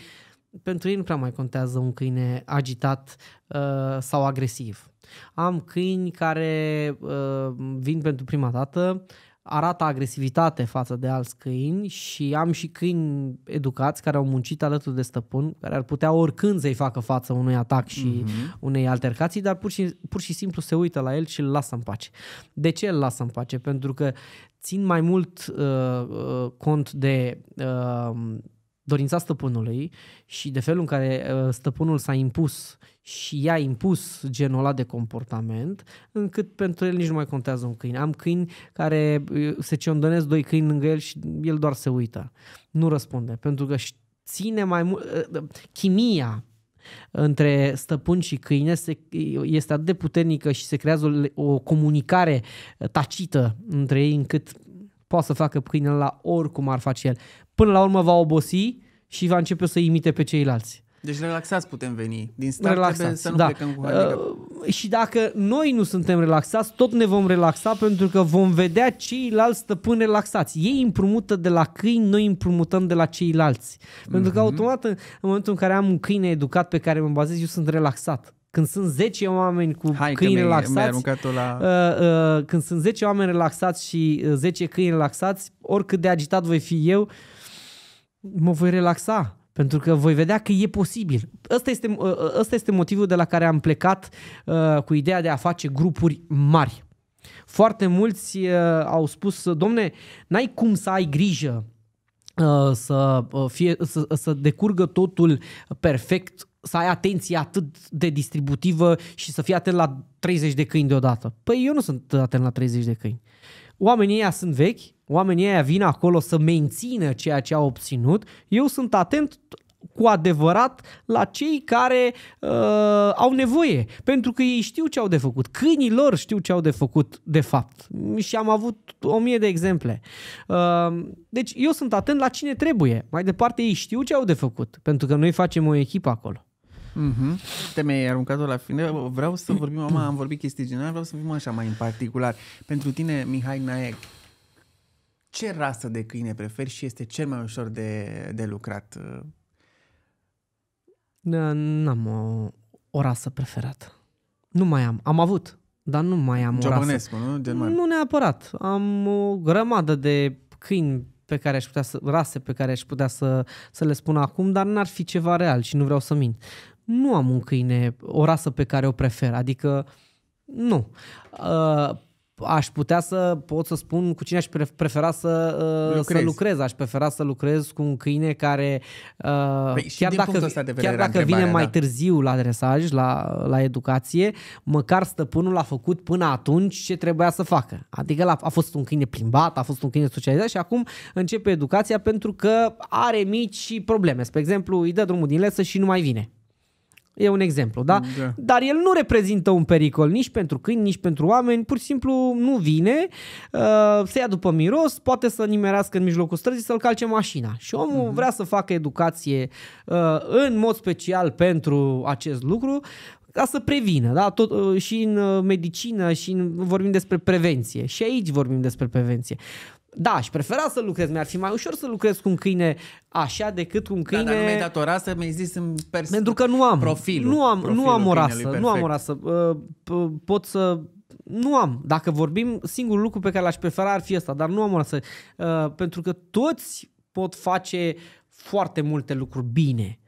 pentru ei nu prea mai contează un câine agitat uh, sau agresiv. Am câini care uh, vin pentru prima dată, uh, arată agresivitate față de alți câini și am și câini educați care au muncit alături de stăpân, care ar putea oricând să-i facă față unui atac și uh-huh. unei altercații, dar pur și, pur și simplu se uită la el și îl lasă în pace. De ce îl lasă în pace? Pentru că țin mai mult uh, uh cont de uh, dorința stăpânului și de felul în care uh, stăpânul s-a impus și i-a impus genul ăla de comportament, încât pentru el nici nu mai contează un câine. Am câini care uh, se ciondănesc doi câini lângă el și el doar se uită. Nu răspunde, pentru că ține mai mult... Uh, chimia între stăpân și câine se, este atât de puternică și se creează o, o comunicare tacită între ei încât poate să facă câinele la oricum ar face el până la urmă va obosi și va începe să imite pe ceilalți. Deci relaxați putem veni. Din start relaxați, să nu da. plecăm cu Uh, și dacă noi nu suntem relaxați, tot ne vom relaxa pentru că vom vedea ceilalți stăpâni relaxați. Ei împrumută de la câini, noi împrumutăm de la ceilalți. Pentru uh-huh. că mhm. automat în momentul în care am un câine educat pe care mă bazez, eu sunt relaxat. Când sunt 10 oameni cu Hai, câini mi relaxați, mi la... uh, uh, când sunt 10 oameni relaxați și 10 uh, câini relaxați, oricât de agitat voi fi eu, uh, mă voi relaxa, pentru că voi vedea că e posibil. Ăsta este, ă, ă, ăsta este motivul de la care am plecat uh, cu ideea de a face grupuri mari. Foarte mulți uh, au spus, domne, n-ai cum să ai grijă uh, să, fie, să, să decurgă totul perfect, să ai atenție atât de distributivă și să fii atent la 30 de câini deodată. Păi eu nu sunt atent la 30 de câini. Uh, oamenii ăia sunt vechi, oamenii ăia vin acolo să mențină ceea ce au obținut, eu sunt atent cu adevărat la cei care uh, au nevoie, pentru că ei știu ce au de făcut, câinii lor știu ce au de făcut de fapt și am avut o mie de exemple. Uh, deci eu sunt atent la cine trebuie, mai departe ei știu ce au de făcut, pentru că noi facem o echipă acolo. Mm-hmm. Te mi-ai aruncat-o la fine. Vreau să vorbim, mama, am vorbit chestii generale, vreau să vorbim așa mai în particular. Pentru tine, Mihai Naec, ce rasă de câine preferi și este cel mai ușor de, de lucrat? Da, n-am o, o rasă preferată. Nu mai am. Am avut, dar nu mai am o rasă. nu? German. Nu neapărat. Am o grămadă de câini pe care aș putea să, rase pe care aș putea să, să le spun acum, dar n-ar fi ceva real și nu vreau să mint nu am un câine, o rasă pe care o prefer, adică nu. Uh, aș putea să pot să spun cu cine aș prefera să, uh, să lucrez. Aș prefera să lucrez cu un câine care uh, păi, chiar, dacă, chiar dacă vine da. mai târziu la dresaj, la, la educație, măcar stăpânul a făcut până atunci ce trebuia să facă. Adică a, a fost un câine plimbat, a fost un câine socializat și acum începe educația pentru că are mici probleme. Spre exemplu, îi dă drumul din lesă și nu mai vine. E un exemplu, da? da? Dar el nu reprezintă un pericol nici pentru câini, nici pentru oameni, pur și simplu nu vine, uh, se ia după miros, poate să nimerească în mijlocul străzii să-l calce mașina. Și omul uh-huh. vrea să facă educație uh, în mod special pentru acest lucru, ca să prevină, da? Tot, uh, și în uh, medicină, și în, vorbim despre prevenție. Și aici vorbim despre prevenție. Da, aș prefera să lucrez. Mi-ar fi mai ușor să lucrez cu un câine așa decât cu un câine... Da, dar nu mi-ai dat o mi-ai zis în pers- Pentru că nu am. Profilul. Nu am, profilul nu am o rasă. Nu am o rasă. Ă, pot să... Nu am. Dacă vorbim, singurul lucru pe care l-aș prefera ar fi ăsta, dar nu am o rasă. Ă, pentru că toți pot face foarte multe lucruri bine.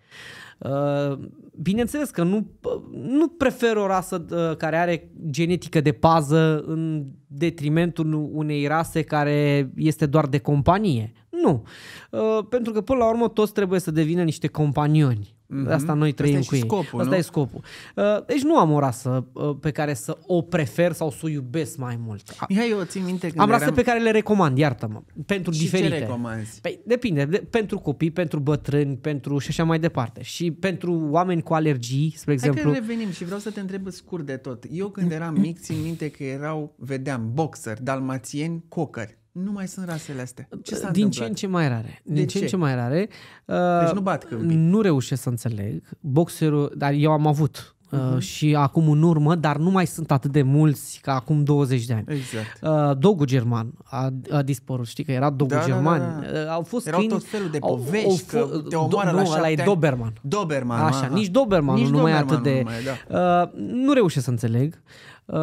Ă, bineînțeles că nu, nu prefer o rasă ă, care are genetică de pază în detrimentul unei rase care este doar de companie. Nu. Ă, pentru că până la urmă toți trebuie să devină niște companioni. Mm-hmm. Asta noi trăim Asta cu ei. Scopul, Asta nu? e scopul. Uh, deci nu am o rasă uh, pe care să o prefer sau să o iubesc mai mult. Mihai, eu țin minte când Am rasă eram... pe care le recomand, iartă-mă. Pentru și diferite. ce recomanzi? Păi, depinde. De, pentru copii, pentru bătrâni, pentru și așa mai departe. Și pentru oameni cu alergii, spre exemplu. Hai că revenim și vreau să te întreb scurt de tot. Eu când eram mic, țin minte că erau, vedeam, boxer, dalmațieni, cocări nu mai sunt rasele astea. Ce s-a Din întâmplat? ce în ce mai rare. Din de ce, ce în ce mai rare. Uh, deci nu bat câmpii. Nu reușesc să înțeleg. Boxerul, dar eu am avut Uh-huh. și acum în urmă, dar nu mai sunt atât de mulți ca acum 20 de ani. Exact. Uh, Dogu German a, a dispărut, știi că era dogul da, da, da, German. Da, da, da. Au fost Erau câini, tot felul de povești au, au că te omoară do, la Nu, ăla e Doberman. Doberman. Așa, aha. nici Doberman nici nu Doberman mai atât de... Nu, mai, da. uh, nu reușesc să înțeleg. Uh,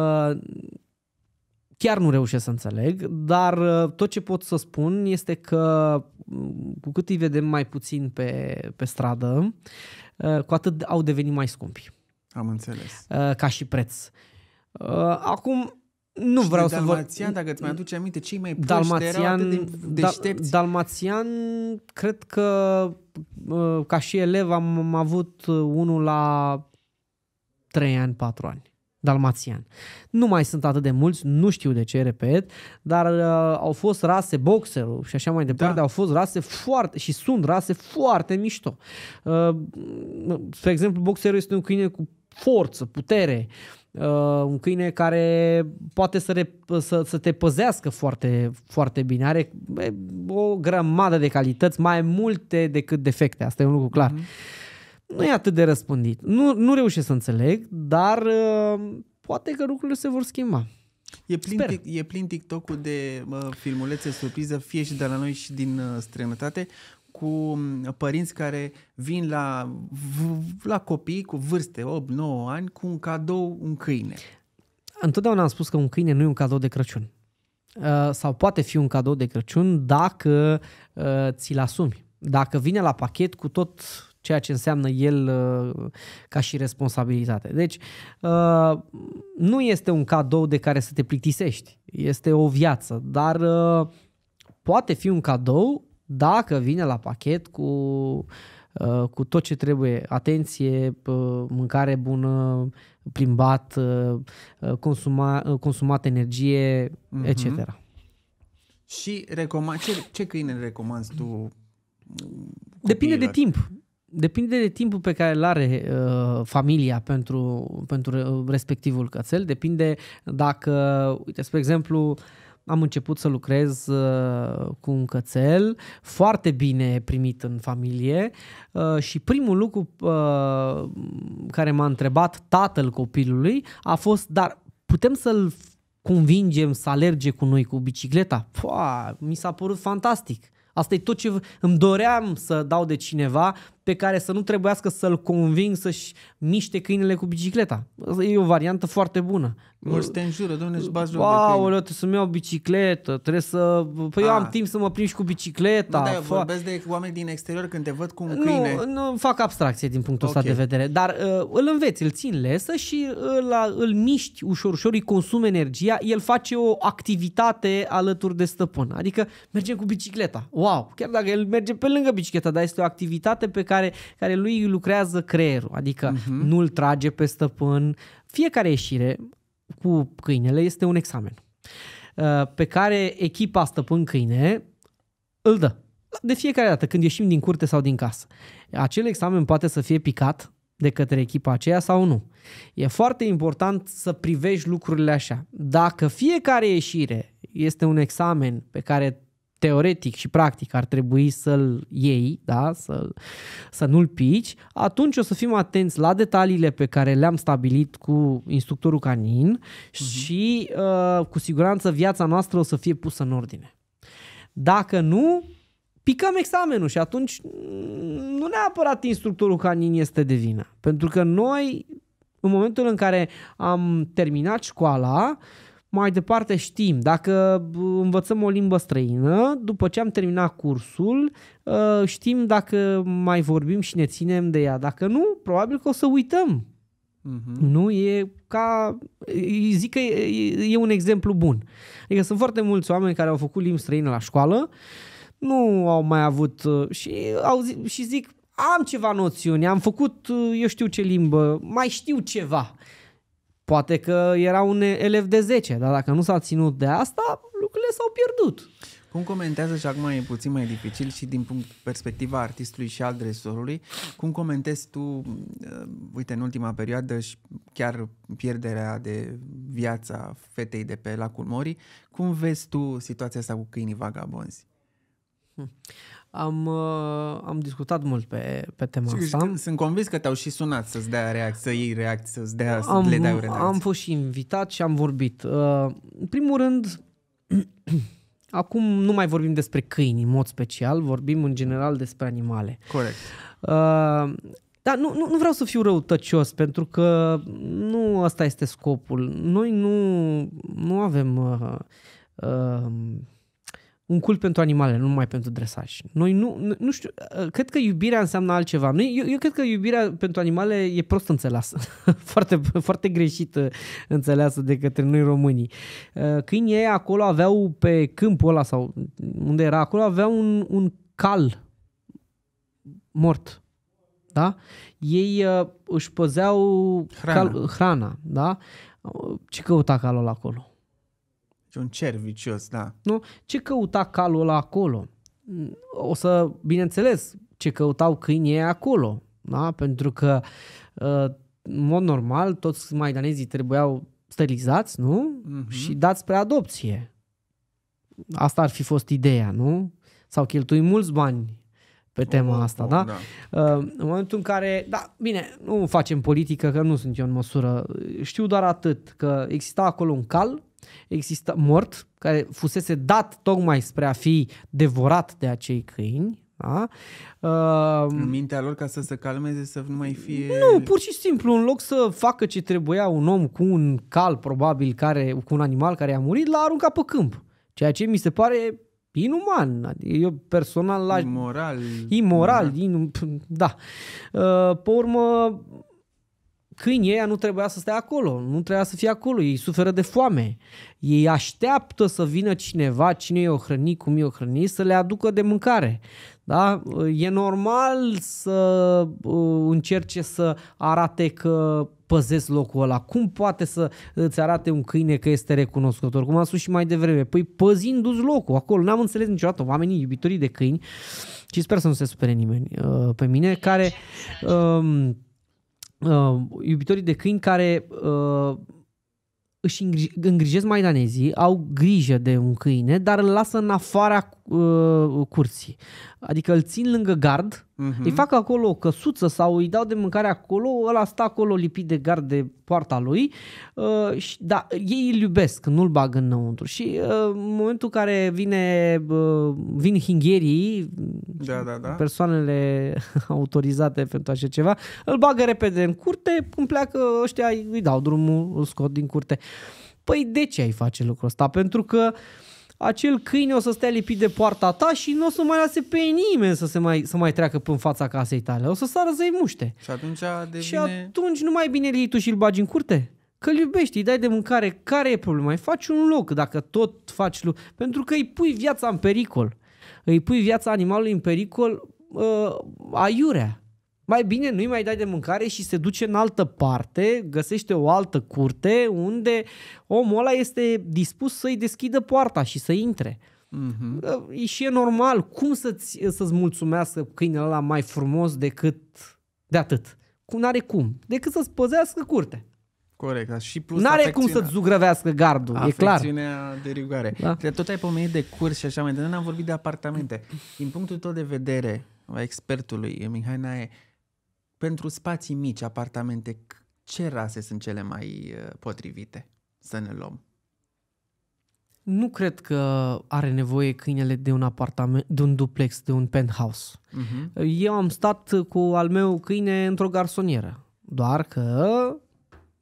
Chiar nu reușesc să înțeleg, dar uh, tot ce pot să spun este că mm, cu cât îi vedem mai puțin pe, pe stradă, uh, cu atât au devenit mai scumpi. Am înțeles. Uh, ca și preț. Acum, nu și vreau de să vă... dacă îți mai aduce aminte, cei mai proști Dalmațian, erau de deștepți. Dalmațian, cred că ca și elev am avut unul la 3 ani, 4 ani dalmațian. Nu mai sunt atât de mulți, nu știu de ce, repet, dar uh, au fost rase boxerul și așa mai departe, da. au fost rase foarte și sunt rase foarte mișto. Uh, spre exemplu, boxerul este un câine cu forță, putere, Uh, un câine care poate să, re, să, să te păzească foarte, foarte bine. Are o grămadă de calități, mai multe decât defecte. Asta e un lucru clar. Uh-huh nu e atât de răspândit. Nu, nu reușesc să înțeleg, dar uh, poate că lucrurile se vor schimba. E plin, Sper. e plin TikTok-ul de uh, filmulețe surpriză, fie și de la noi și din uh, străinătate, cu mm, părinți care vin la, v- la copii cu vârste 8-9 ani cu un cadou, un câine. Întotdeauna am spus că un câine nu e un cadou de Crăciun. Uh, sau poate fi un cadou de Crăciun dacă uh, ți-l asumi. Dacă vine la pachet cu tot ceea ce înseamnă el uh, ca și responsabilitate. Deci, uh, nu este un cadou de care să te plictisești, este o viață, dar uh, poate fi un cadou dacă vine la pachet cu, cu tot ce trebuie, atenție, mâncare bună, plimbat, consuma, consumat energie, mm-hmm. etc. Și recomand, ce, ce câine recomanzi tu? Copiilor? Mm, Depinde de timp depinde de timpul pe care îl are uh, familia pentru, pentru respectivul cățel, depinde dacă, uite, spre exemplu, am început să lucrez uh, cu un cățel foarte bine primit în familie uh, și primul lucru uh, care m-a întrebat tatăl copilului a fost, dar putem să-l convingem să alerge cu noi cu bicicleta? Pua, mi s-a părut fantastic. Asta e tot ce îmi doream să dau de cineva pe care să nu trebuiască să-l conving să-și miște câinele cu bicicleta. e o variantă foarte bună. să te înjură, domnule, îți bați de trebuie să-mi iau bicicletă, trebuie să... Păi A. eu ah. am timp să mă prind și cu bicicleta. Nu, da, eu fa... vorbesc de oameni din exterior când te văd cu un câine. Nu, fac abstracție din punctul okay. de vedere, dar uh, îl înveți, îl țin lesă și îl, uh, îl miști ușor, ușor, îi consumi energia, el face o activitate alături de stăpân. Adică mergem cu bicicleta. Wow! Chiar dacă el merge pe lângă bicicleta, dar este o activitate pe care care, care lui lucrează creierul, adică uh-huh. nu-l trage pe stăpân. Fiecare ieșire cu câinele este un examen uh, pe care echipa stăpân câine îl dă. De fiecare dată, când ieșim din curte sau din casă. Acel examen poate să fie picat de către echipa aceea sau nu. E foarte important să privești lucrurile așa. Dacă fiecare ieșire este un examen pe care teoretic și practic ar trebui să-l iei, da? să, să nu-l pici, atunci o să fim atenți la detaliile pe care le-am stabilit cu instructorul canin uh-huh. și uh, cu siguranță viața noastră o să fie pusă în ordine. Dacă nu, picăm examenul și atunci nu neapărat instructorul canin este de vină. Pentru că noi, în momentul în care am terminat școala, uh, mai departe știm, dacă învățăm o limbă străină, după ce am terminat cursul, ă, știm dacă mai vorbim și ne ținem de ea. Dacă nu, probabil că o să uităm. Uh-huh. Nu e ca. zic că e, e un exemplu bun. Adică sunt foarte mulți oameni care au făcut limbi străine la școală, nu au mai avut. Ă, și, au, și zic, am ceva noțiuni, am făcut ă, eu știu ce limbă, mai știu ceva. Poate că era un elev de 10, dar dacă nu s-a ținut de asta, lucrurile s-au pierdut. Cum comentează, și acum e puțin mai dificil și din punct perspectiva artistului și al dresorului, cum comentezi tu, uh, uite, în ultima perioadă și chiar pierderea de viața fetei de pe lacul Mori, cum vezi tu situația asta cu câinii vagabonzi? Hm am, uh, am discutat mult pe, pe tema și, asta. Sunt convins că te-au și sunat să-ți dea reacție, să iei reacție, să-ți dea, să le dai reacție. Am fost și invitat și am vorbit. Uh, în primul rând, acum nu mai vorbim despre câini în mod special, vorbim în general despre animale. Corect. Uh, dar nu, nu, nu vreau să fiu răutăcios, pentru că nu asta este scopul. Noi nu, nu avem... Uh, uh, un cult pentru animale, nu numai pentru dresaj. Noi nu, nu știu, uh, cred că iubirea înseamnă altceva. Noi, eu, eu cred că iubirea pentru animale e prost înțeleasă, foarte, foarte greșită uh, înțeleasă de către noi românii. Uh, câinii ei acolo aveau pe câmpul ăla sau unde era acolo, aveau un, un cal mort. Da? Ei își păzeau hrana. Cal, hrana da? Ce căuta calul acolo? E un cer vicios, da. Nu? Ce căuta calul ăla acolo? O să, bineînțeles, ce căutau câinii acolo, da? Pentru că ă, în mod normal toți maidanezii trebuiau sterilizați, nu? Uh-huh. Și dați spre adopție. Asta ar fi fost ideea, nu? Sau cheltui mulți bani pe tema oh, asta, oh, da? da. Uh, în momentul în care, da, bine, nu facem politică, că nu sunt eu în măsură, știu doar atât, că exista acolo un cal exista mort, care fusese dat tocmai spre a fi devorat de acei câini, da? Uh, în mintea lor ca să se calmeze, să nu mai fie... Nu, pur și simplu, în loc să facă ce trebuia un om cu un cal, probabil, care, cu un animal care a murit, l-a aruncat pe câmp. Ceea ce mi se pare inuman. Adică eu personal la... Imoral. Imoral, imoral. In... da. Uh, pe urmă, câinii ăia nu trebuia să stea acolo, nu trebuia să fie acolo, ei suferă de foame. Ei așteaptă să vină cineva, cine i-o hrăni, cum i-o hrăni, să le aducă de mâncare. Da? E normal să uh, încerce să arate că păzesc locul ăla. Cum poate să îți arate un câine că este recunoscător? Cum am spus și mai devreme. Păi păzindu-ți locul acolo. N-am înțeles niciodată oamenii iubitorii de câini și sper să nu se supere nimeni uh, pe mine, care... Um, uh, iubitorii de câini care uh, își îngri- îngrijesc maidanezii, au grijă de un câine, dar îl lasă în afara uh, curții. Adică îl țin lângă gard, uh-huh. îi fac acolo o căsuță sau îi dau de mâncare acolo, ăla stă acolo lipit de gard de poarta lui, uh, și, da, ei îl iubesc, nu-l bag înăuntru. Și uh, în momentul în care vine, uh, vin hingherii, da, da, da. persoanele autorizate pentru așa ceva, îl bagă repede în curte, cum pleacă ăștia îi dau drumul, îl scot din curte. Păi de ce ai face lucrul ăsta? Pentru că uh, acel câine o să stea lipit de poarta ta și nu o să mai lase pe nimeni să, se mai, să mai treacă până fața casei tale. O să sară să-i muște. Și atunci devine... Și atunci nu mai bine îl tu și îl bagi în curte? Că îl iubești, îi dai de mâncare. Care e problema? Îi faci un loc dacă tot faci... Lu- pentru că îi pui viața în pericol. Îi pui viața animalului în pericol uh, aiurea mai bine nu-i mai dai de mâncare și se duce în altă parte, găsește o altă curte unde omul ăla este dispus să-i deschidă poarta și să intre. Mm-hmm. Și e normal. Cum să-ți, să-ți mulțumească câinele ăla mai frumos decât de atât? Cum n-are cum. Decât să-ți păzească curte. Corect. Și plus N-are cum să-ți zugrăvească gardul, e clar. Afecțiunea de rigoare. Da. Tot ai pomenit de curs și așa mai departe. N-am vorbit de apartamente. Din punctul tău de vedere, a expertului, Mihai Nae, pentru spații mici, apartamente, ce rase sunt cele mai uh, potrivite să ne luăm? Nu cred că are nevoie câinele de un apartament, de un duplex, de un penthouse. Uh-huh. Eu am stat cu al meu câine într-o garsonieră, doar că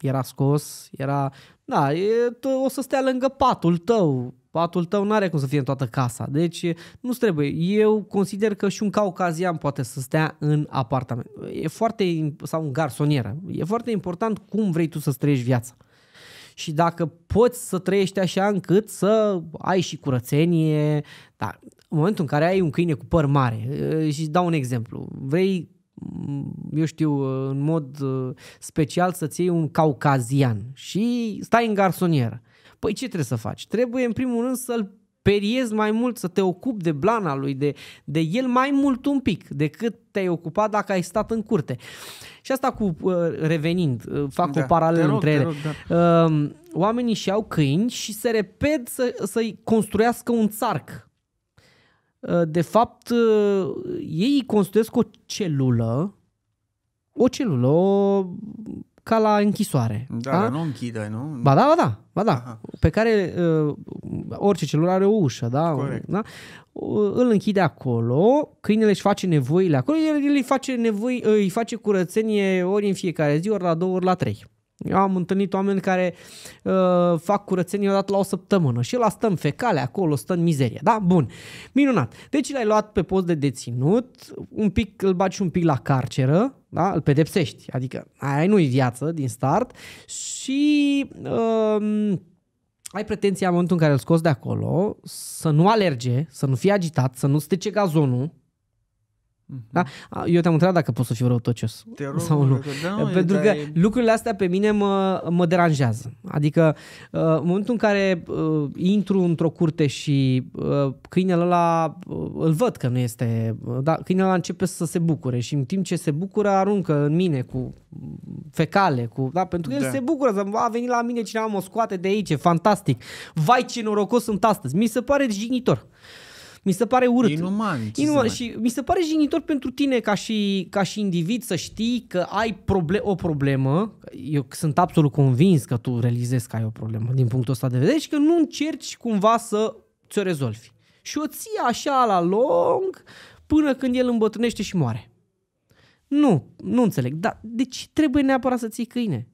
era scos, era... Da, e, tu, o să stea lângă patul tău, patul tău nu are cum să fie în toată casa, deci nu trebuie. Eu consider că și un caucazian poate să stea în apartament. E foarte, sau un garsonieră. E foarte important cum vrei tu să trăiești viața. Și dacă poți să trăiești așa încât să ai și curățenie, da, în momentul în care ai un câine cu păr mare, și dau un exemplu, vrei eu știu, uh, în mod uh, special să-ți iei un caucazian și stai în garsonieră. Păi ce trebuie să faci? Trebuie în primul rând să-l periezi mai mult, să te ocupi de blana lui, de, de el mai mult un pic decât te-ai ocupat dacă ai stat în curte. Și asta cu uh, revenind, fac da, o paralelă între ele. da. Um, oamenii și-au câini și se repet să, să-i construiască un țarc Uh, de fapt, uh, ei construiesc o celulă, o celulă, o, ca la închisoare. Da, da? nu închide, nu? Ba da, ba da, ba da. Aha. Pe care uh, orice celulă are o ușă, da? Corect. da? Uh, îl închide acolo, câinele își face nevoile acolo, el îi face, nevoi, îi face curățenie ori în fiecare zi, ori la două, ori la trei. Eu am întâlnit oameni care uh, fac curățenie odată la o săptămână și la stăm fecale acolo, stă în mizerie. Da? Bun. Minunat. Deci l-ai luat pe post de deținut, un pic îl baci un pic la carceră, da? îl pedepsești, adică ai nu-i viață din start și uh, ai pretenția în momentul în care îl scoți de acolo să nu alerge, să nu fie agitat, să nu stece gazonul, Mhm. Da? Eu te-am întrebat dacă pot să fiu răutăcios Te rog, sau nu. Da, că Pentru că dai... lucrurile astea pe mine mă, mă deranjează. Adică uh, în momentul în care uh, intru într-o curte și uh, câinele ăla îl văd că nu este, da, câinele ăla începe să se bucure și în timp ce se bucură aruncă în mine cu fecale, cu, da, pentru că el da. se bucură, a venit la mine cineva, mă scoate de aici, fantastic. Vai ce norocos sunt astăzi. Mi se pare jignitor. Uh, mi se pare urât. Inuman. Inuman. Și mi se pare jignitor pentru tine ca și, ca și individ să știi că ai proble- o problemă. Eu sunt absolut convins că tu realizezi că ai o problemă din punctul ăsta de vedere și că nu încerci cumva să ți-o rezolvi. Și o ții așa la lung până când el îmbătrânește și moare. Nu, nu înțeleg. Dar de deci ce trebuie neapărat să ții câine?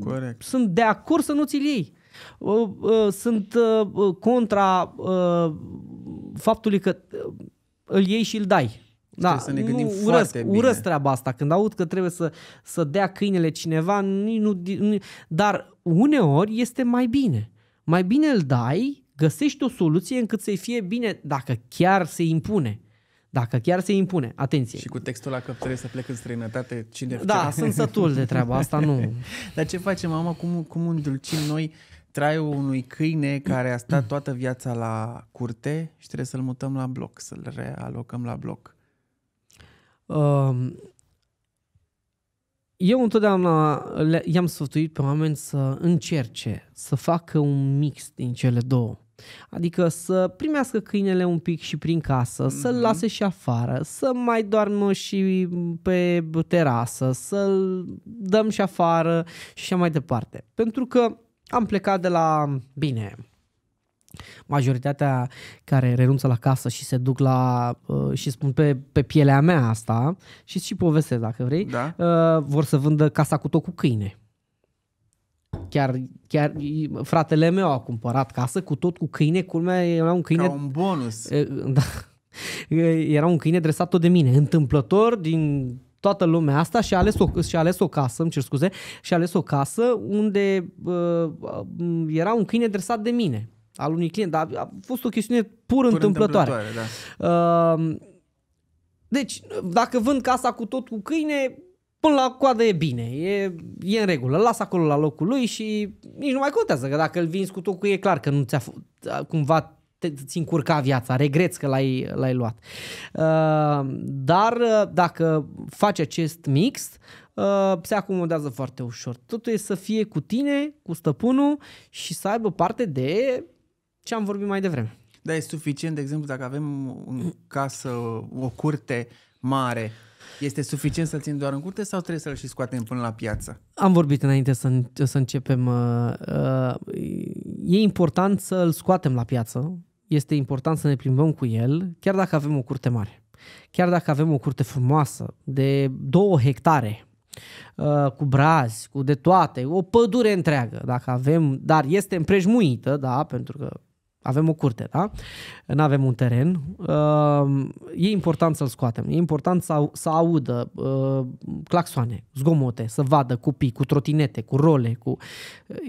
Corect. Sunt de acord să nu ți-l iei. Ă, ă, sunt ă, contra faptului că îl iei și îl dai. Da, să ne gândim nu, urăsc, bine. urăsc treaba asta. Când aud că trebuie să, să dea câinele cineva, nu, nu, nu, dar uneori este mai bine. Mai bine îl dai, găsești o soluție încât să-i fie bine dacă chiar se impune. Dacă chiar se impune, atenție. Și cu textul la că trebuie să plec în străinătate, cine Da, ce? sunt sătul de treaba asta, nu. Dar ce facem, mama, cum, cum îndulcim noi uh, traiul unui câine care a stat toată viața la curte și trebuie să-l mutăm la bloc, să-l realocăm la bloc? Um, eu întotdeauna i-am sfătuit pe oameni să încerce să facă un mix din cele două. Adică să primească câinele un pic și prin casă, mm-hmm. să-l mhm. lase și afară, să mai doarmă și pe terasă, să-l dăm și afară și așa mai departe. Pentru că am plecat de la, bine, majoritatea care renunță la casă și se duc la uh, și spun pe, pe pielea mea asta și și poveste dacă vrei, da. uh, vor să vândă casa cu tot cu câine. Chiar, chiar fratele meu a cumpărat casă cu tot cu câine, culmea era un câine... Ca un bonus. Uh, da, era un câine dresat tot de mine, întâmplător din toată lumea asta și-a ales o, și-a ales o casă, îmi cer scuze, și-a ales o casă unde uh, era un câine dresat de mine, al unui client, dar a fost o chestiune pur, pur întâmplătoare. întâmplătoare da. uh, deci, dacă vând casa cu tot cu câine, până la coadă e bine, e, e în regulă, las acolo la locul lui și nici nu mai contează, că dacă îl vinzi cu tot cu e clar că nu ți-a, cumva ți încurca viața, regreți că l-ai, l-ai luat. Uh, dar uh, dacă faci acest mix, uh, se acomodează foarte ușor. Totul e să fie cu tine, cu stăpânul și să aibă parte de ce am vorbit mai devreme. Da, e suficient, de exemplu, dacă avem în casă o curte mare, este suficient să-l țin doar în curte sau trebuie să-l și scoatem până la piață? Am vorbit înainte să, să începem. Uh, uh, e important să-l scoatem la piață, este important să ne plimbăm cu el, chiar dacă avem o curte mare. Chiar dacă avem o curte frumoasă, de două hectare, uh, cu brazi, cu de toate, o pădure întreagă, dacă avem, dar este împrejmuită, da, pentru că avem o curte, da? Nu avem un teren. Uh, e important să-l scoatem. E important să, să audă uh, claxoane, zgomote, să vadă copii cu trotinete, cu role. Cu...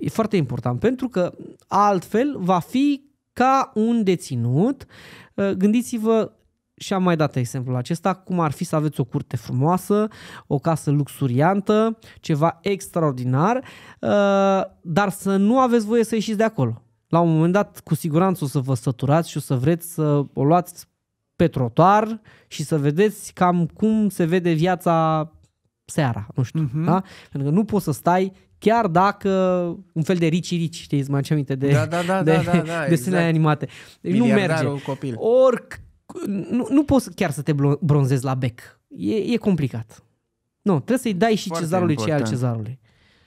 E foarte important pentru că altfel va fi ca un deținut. Uh, gândiți-vă și am mai dat exemplul acesta, cum ar fi să aveți o curte frumoasă, o casă luxuriantă, ceva extraordinar, uh, dar să nu aveți voie să ieșiți de acolo. La un moment dat, cu siguranță o să vă săturați și o să vreți să o luați pe trotuar și să vedeți cam cum se vede viața seara, nu știu, uh-huh. da? Pentru că nu poți să stai chiar dacă un fel de rici-rici, știi, mă aminte de, da, da, da, de, da, da, da, de exact. animate. Nu merge. Copil. Or, nu, nu poți chiar să te bronzezi la bec. E, e complicat. Nu, trebuie să-i dai și Foarte cezarului important. ce al cezarului.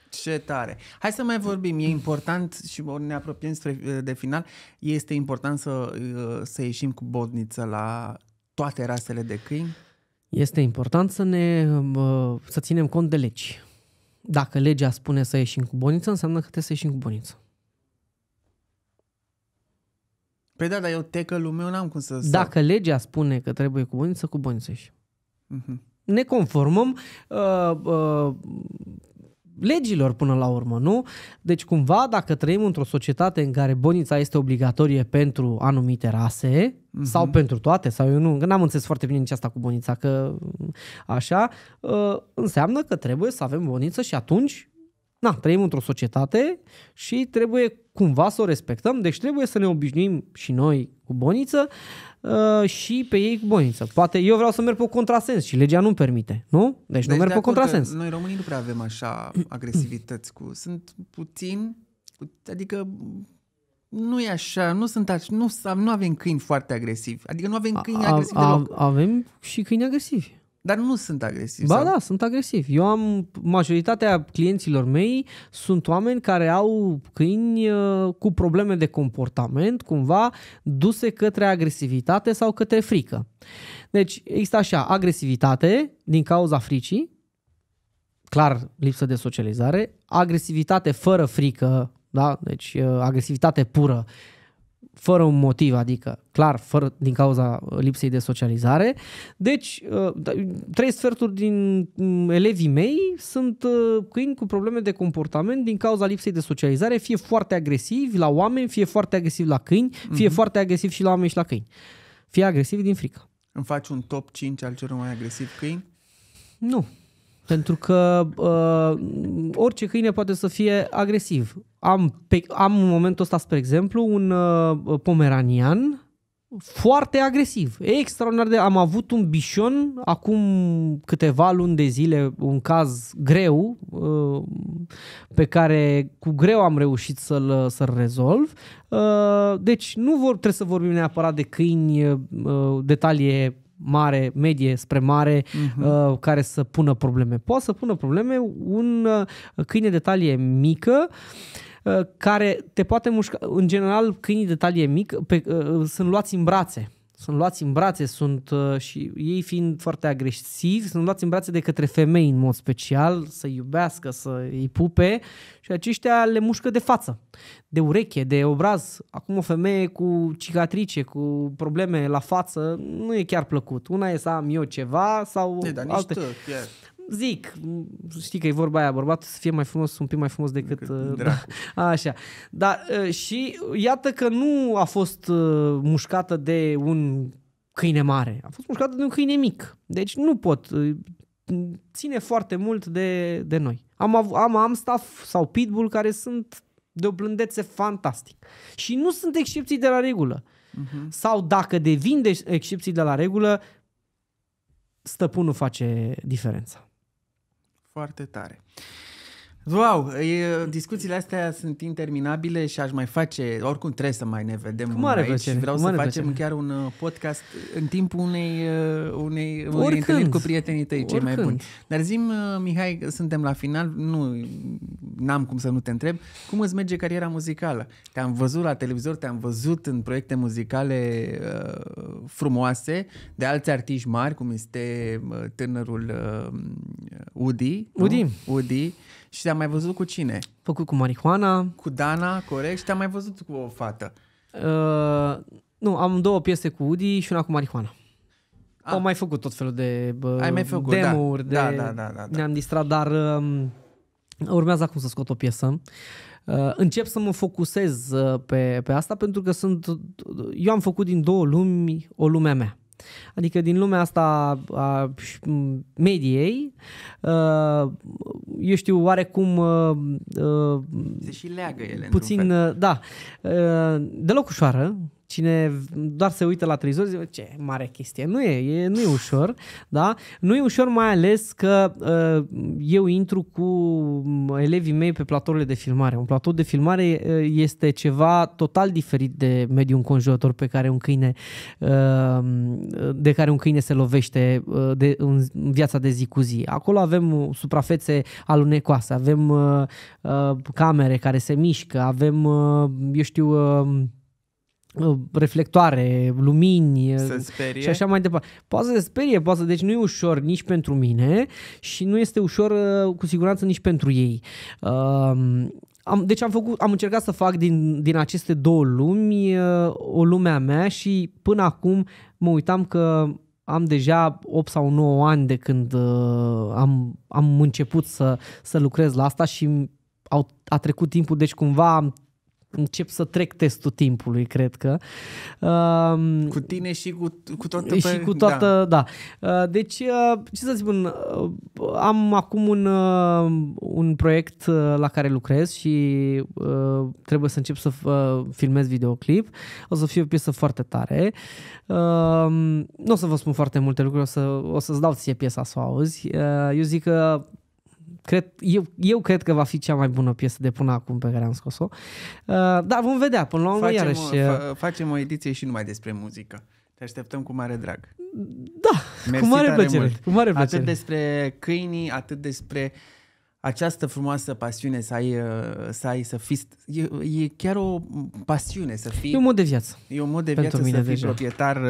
Ce tare! Hai să mai vorbim. E important și ne apropiem spre, eh, de final. Este important să, eh, să ieșim cu bodniță la toate rasele de câini? Este important să ne eh, să ținem cont de legi. Dacă legea spune să ieșim cu boniță, înseamnă că trebuie să ieșim cu boniță. Păi da, dar eu tecălul meu n-am cum să... Dacă legea spune că trebuie cu boniță, cu boniță ieși. Uh-huh. Mhm. Ne conformăm. Uh, uh, legilor până la urmă, nu? Deci cumva dacă trăim într-o societate în care bonița este obligatorie pentru anumite rase uh-huh. sau pentru toate, sau eu nu, n-am înțeles foarte bine nici asta cu bonița, că așa, ă, înseamnă că trebuie să avem boniță și atunci na, trăim într-o societate și trebuie cumva să o respectăm, deci trebuie să ne obișnuim și noi cu boniță, uh, și pe ei cu boniță. Poate eu vreau să merg pe contrasens și legea nu-mi permite, nu? Deci, deci nu merg pe contrasens. Noi românii nu prea avem așa agresivități cu... Sunt puțin, adică nu e așa, nu sunt așa, nu, nu avem câini foarte agresivi. Adică nu avem câini a, agresivi a, deloc. Avem și câini agresivi. Dar nu sunt agresivi. Ba sau? da, sunt agresivi. Eu am, majoritatea clienților mei sunt oameni care au câini uh, cu probleme de comportament, cumva duse către agresivitate sau către frică. Deci există așa, agresivitate din cauza fricii, clar lipsă de socializare, agresivitate fără frică, da? deci uh, agresivitate pură, uh, fără un motiv, adică clar, fără, din cauza lipsei de socializare. Deci, uh, da, trei sferturi din mm, elevii mei sunt uh, câini cu probleme de comportament din cauza lipsei de socializare, fie foarte agresivi la oameni, fie foarte agresivi la câini, fie mm-hmm. foarte agresivi și la oameni și la câini. Fie agresivi din frică. Îmi faci un top 5 al celor mai agresivi câini? Nu. Pentru că uh, orice câine poate să fie agresiv. Am, pe, am în momentul ăsta, spre exemplu, un uh, pomeranian foarte agresiv, extraordinar de... Am avut un bișon acum câteva luni de zile, un caz greu, uh, pe care cu greu am reușit să-l, să-l rezolv. Uh, deci nu vor, trebuie să vorbim neapărat de câini, uh, detalii mare, medie spre mare, uh-huh. uh, care să pună probleme. Poate să pună probleme un uh, câine de talie mică uh, Uh, care te poate mușca. În general, câinii de talie mic pe, uh, sunt luați în brațe. Sunt luați în brațe, sunt uh, și ei fiind foarte agresivi, sunt luați în brațe de către femei în mod special, să iubească, să îi pupe și aceștia le mușcă de față, de ureche, de obraz. Acum o femeie cu cicatrice, cu probleme la față, nu e chiar plăcut. Una e să am eu ceva sau e, dar alte. Nici zic, știi că e vorba aia, bărbatul să fie mai frumos, un pic mai frumos decât... decât da, așa. Dar uh, și iată că nu a fost uh, mușcată de un câine mare, a fost mușcată de un câine mic. Deci nu pot, ține foarte mult de, de noi. Am, av- am, am staff sau pitbull care sunt de o blândețe fantastic. Și nu sunt excepții de la regulă. Uh-huh. Sau dacă devin de excepții de la regulă, stăpânul face diferența foarte tare. Wow, e, discuțiile astea sunt interminabile și aș mai face, oricum trebuie să mai ne vedem Cum are aici plăcere, vreau mare să facem plăcere. chiar un uh, podcast în timpul unei, uh, unei, unei întâlniri cu prietenii tăi, oricând. cei mai buni. Dar zim, uh, Mihai, suntem la final, nu, n-am cum să nu te întreb, cum îți merge cariera muzicală? Te-am văzut la televizor, te-am văzut în proiecte muzicale uh, frumoase de alți artiști mari, cum este tânărul uh, Udi. Udi. Udi. Și te-am mai văzut cu cine? Făcut cu marihuana. Cu Dana, corect. Și te-am mai văzut cu o fată. Uh, nu, am două piese cu Udi și una cu marihuana. Am ah. mai făcut tot felul de bă, Ai mai făcut, da. demo-uri. Da. De, da, da, da, da, da. Ne-am distrat, dar uh, urmează acum să scot o piesă. Uh, încep să mă focusez uh, pe, pe asta pentru că sunt eu am făcut din două lumi o lumea mea. Adică din lumea asta a mediei, ă, eu știu, oarecum... Ă, ă, Se și leagă ele. Puțin, da. Deloc ușoară, cine doar se uită la televizor zice ce mare chestie. Nu e, e nu e ușor, da? Nu e ușor mai ales că uh, eu intru cu elevii mei pe platourile de filmare. Un platou de filmare uh, este ceva total diferit de mediul înconjurător pe care un câine uh, de care un câine se lovește uh, de, în viața de zi cu zi. Acolo avem uh, suprafețe alunecoase, avem uh, uh, camere care se mișcă, avem uh, eu știu uh, Uh, reflectoare, lumini uh, și așa mai departe. Poate să se sperie, poate să, deci nu e ușor nici pentru mine și nu este ușor uh, cu siguranță nici pentru ei. Um, am, deci am, făcut, am încercat să fac din, din aceste două lumi o lume a mea și până acum mă uitam că am deja 8 sau 9 ani de când am, am început să, să lucrez la asta și au, a trecut timpul, deci cumva am încep să trec testul timpului, cred că. cu tine și cu, cu toată... Și pe... cu toată, da. da. Uh, deci, uh, ce să spun, uh, am acum un, un proiect la care lucrez și trebuie să încep să filmez videoclip. O să fie o piesă foarte tare. nu o să vă spun foarte multe lucruri, o, să, o să-ți dau ție piesa să o auzi. eu zic că Cred, eu, eu cred că va fi cea mai bună piesă de până acum pe care am scos-o. Uh, dar vom vedea, până la urmă facem iarăși... Uh, fa- facem o ediție și numai despre muzică. Te așteptăm cu mare drag. Da, Mersi cu mare plăcere. Cu mare plăcere. Atât despre câinii, atât despre această frumoasă pasiune să ai, uh, să ai, să fii... E, e chiar o pasiune să fii... E un mod de viață. E un mod de viață să fii deja. proprietar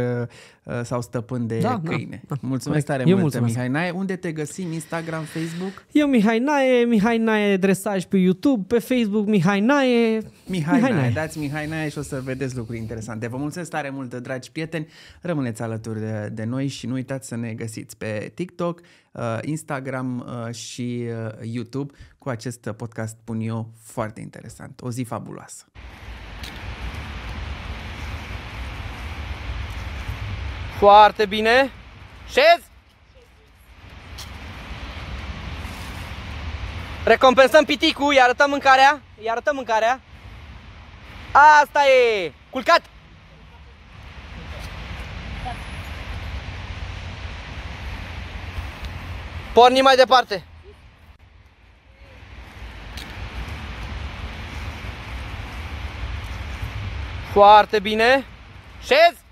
Uh, sau stăpân de da, da câine. Da, da. Mulțumesc tare Eu mult, mulțumesc. Mihai Nae. Unde te găsim? Instagram, Facebook? Eu Mihai Nae, Mihai Nae dresaj pe YouTube, pe Facebook Mihai Nae. Mihai, Mihai Nae. Nae, dați Mihai Nae și o să vedeți lucruri interesante. Vă mulțumesc tare mult, dragi prieteni. Rămâneți alături de, de noi și nu uitați să ne găsiți pe TikTok, uh, Instagram uh, și YouTube. Cu acest podcast pun eu foarte interesant. O zi fabuloasă! Foarte bine. Șez! Recompensăm piticul, i arătăm mâncarea, i arătăm mâncarea. Asta e! Culcat! Pornim mai departe. Foarte bine. Șez!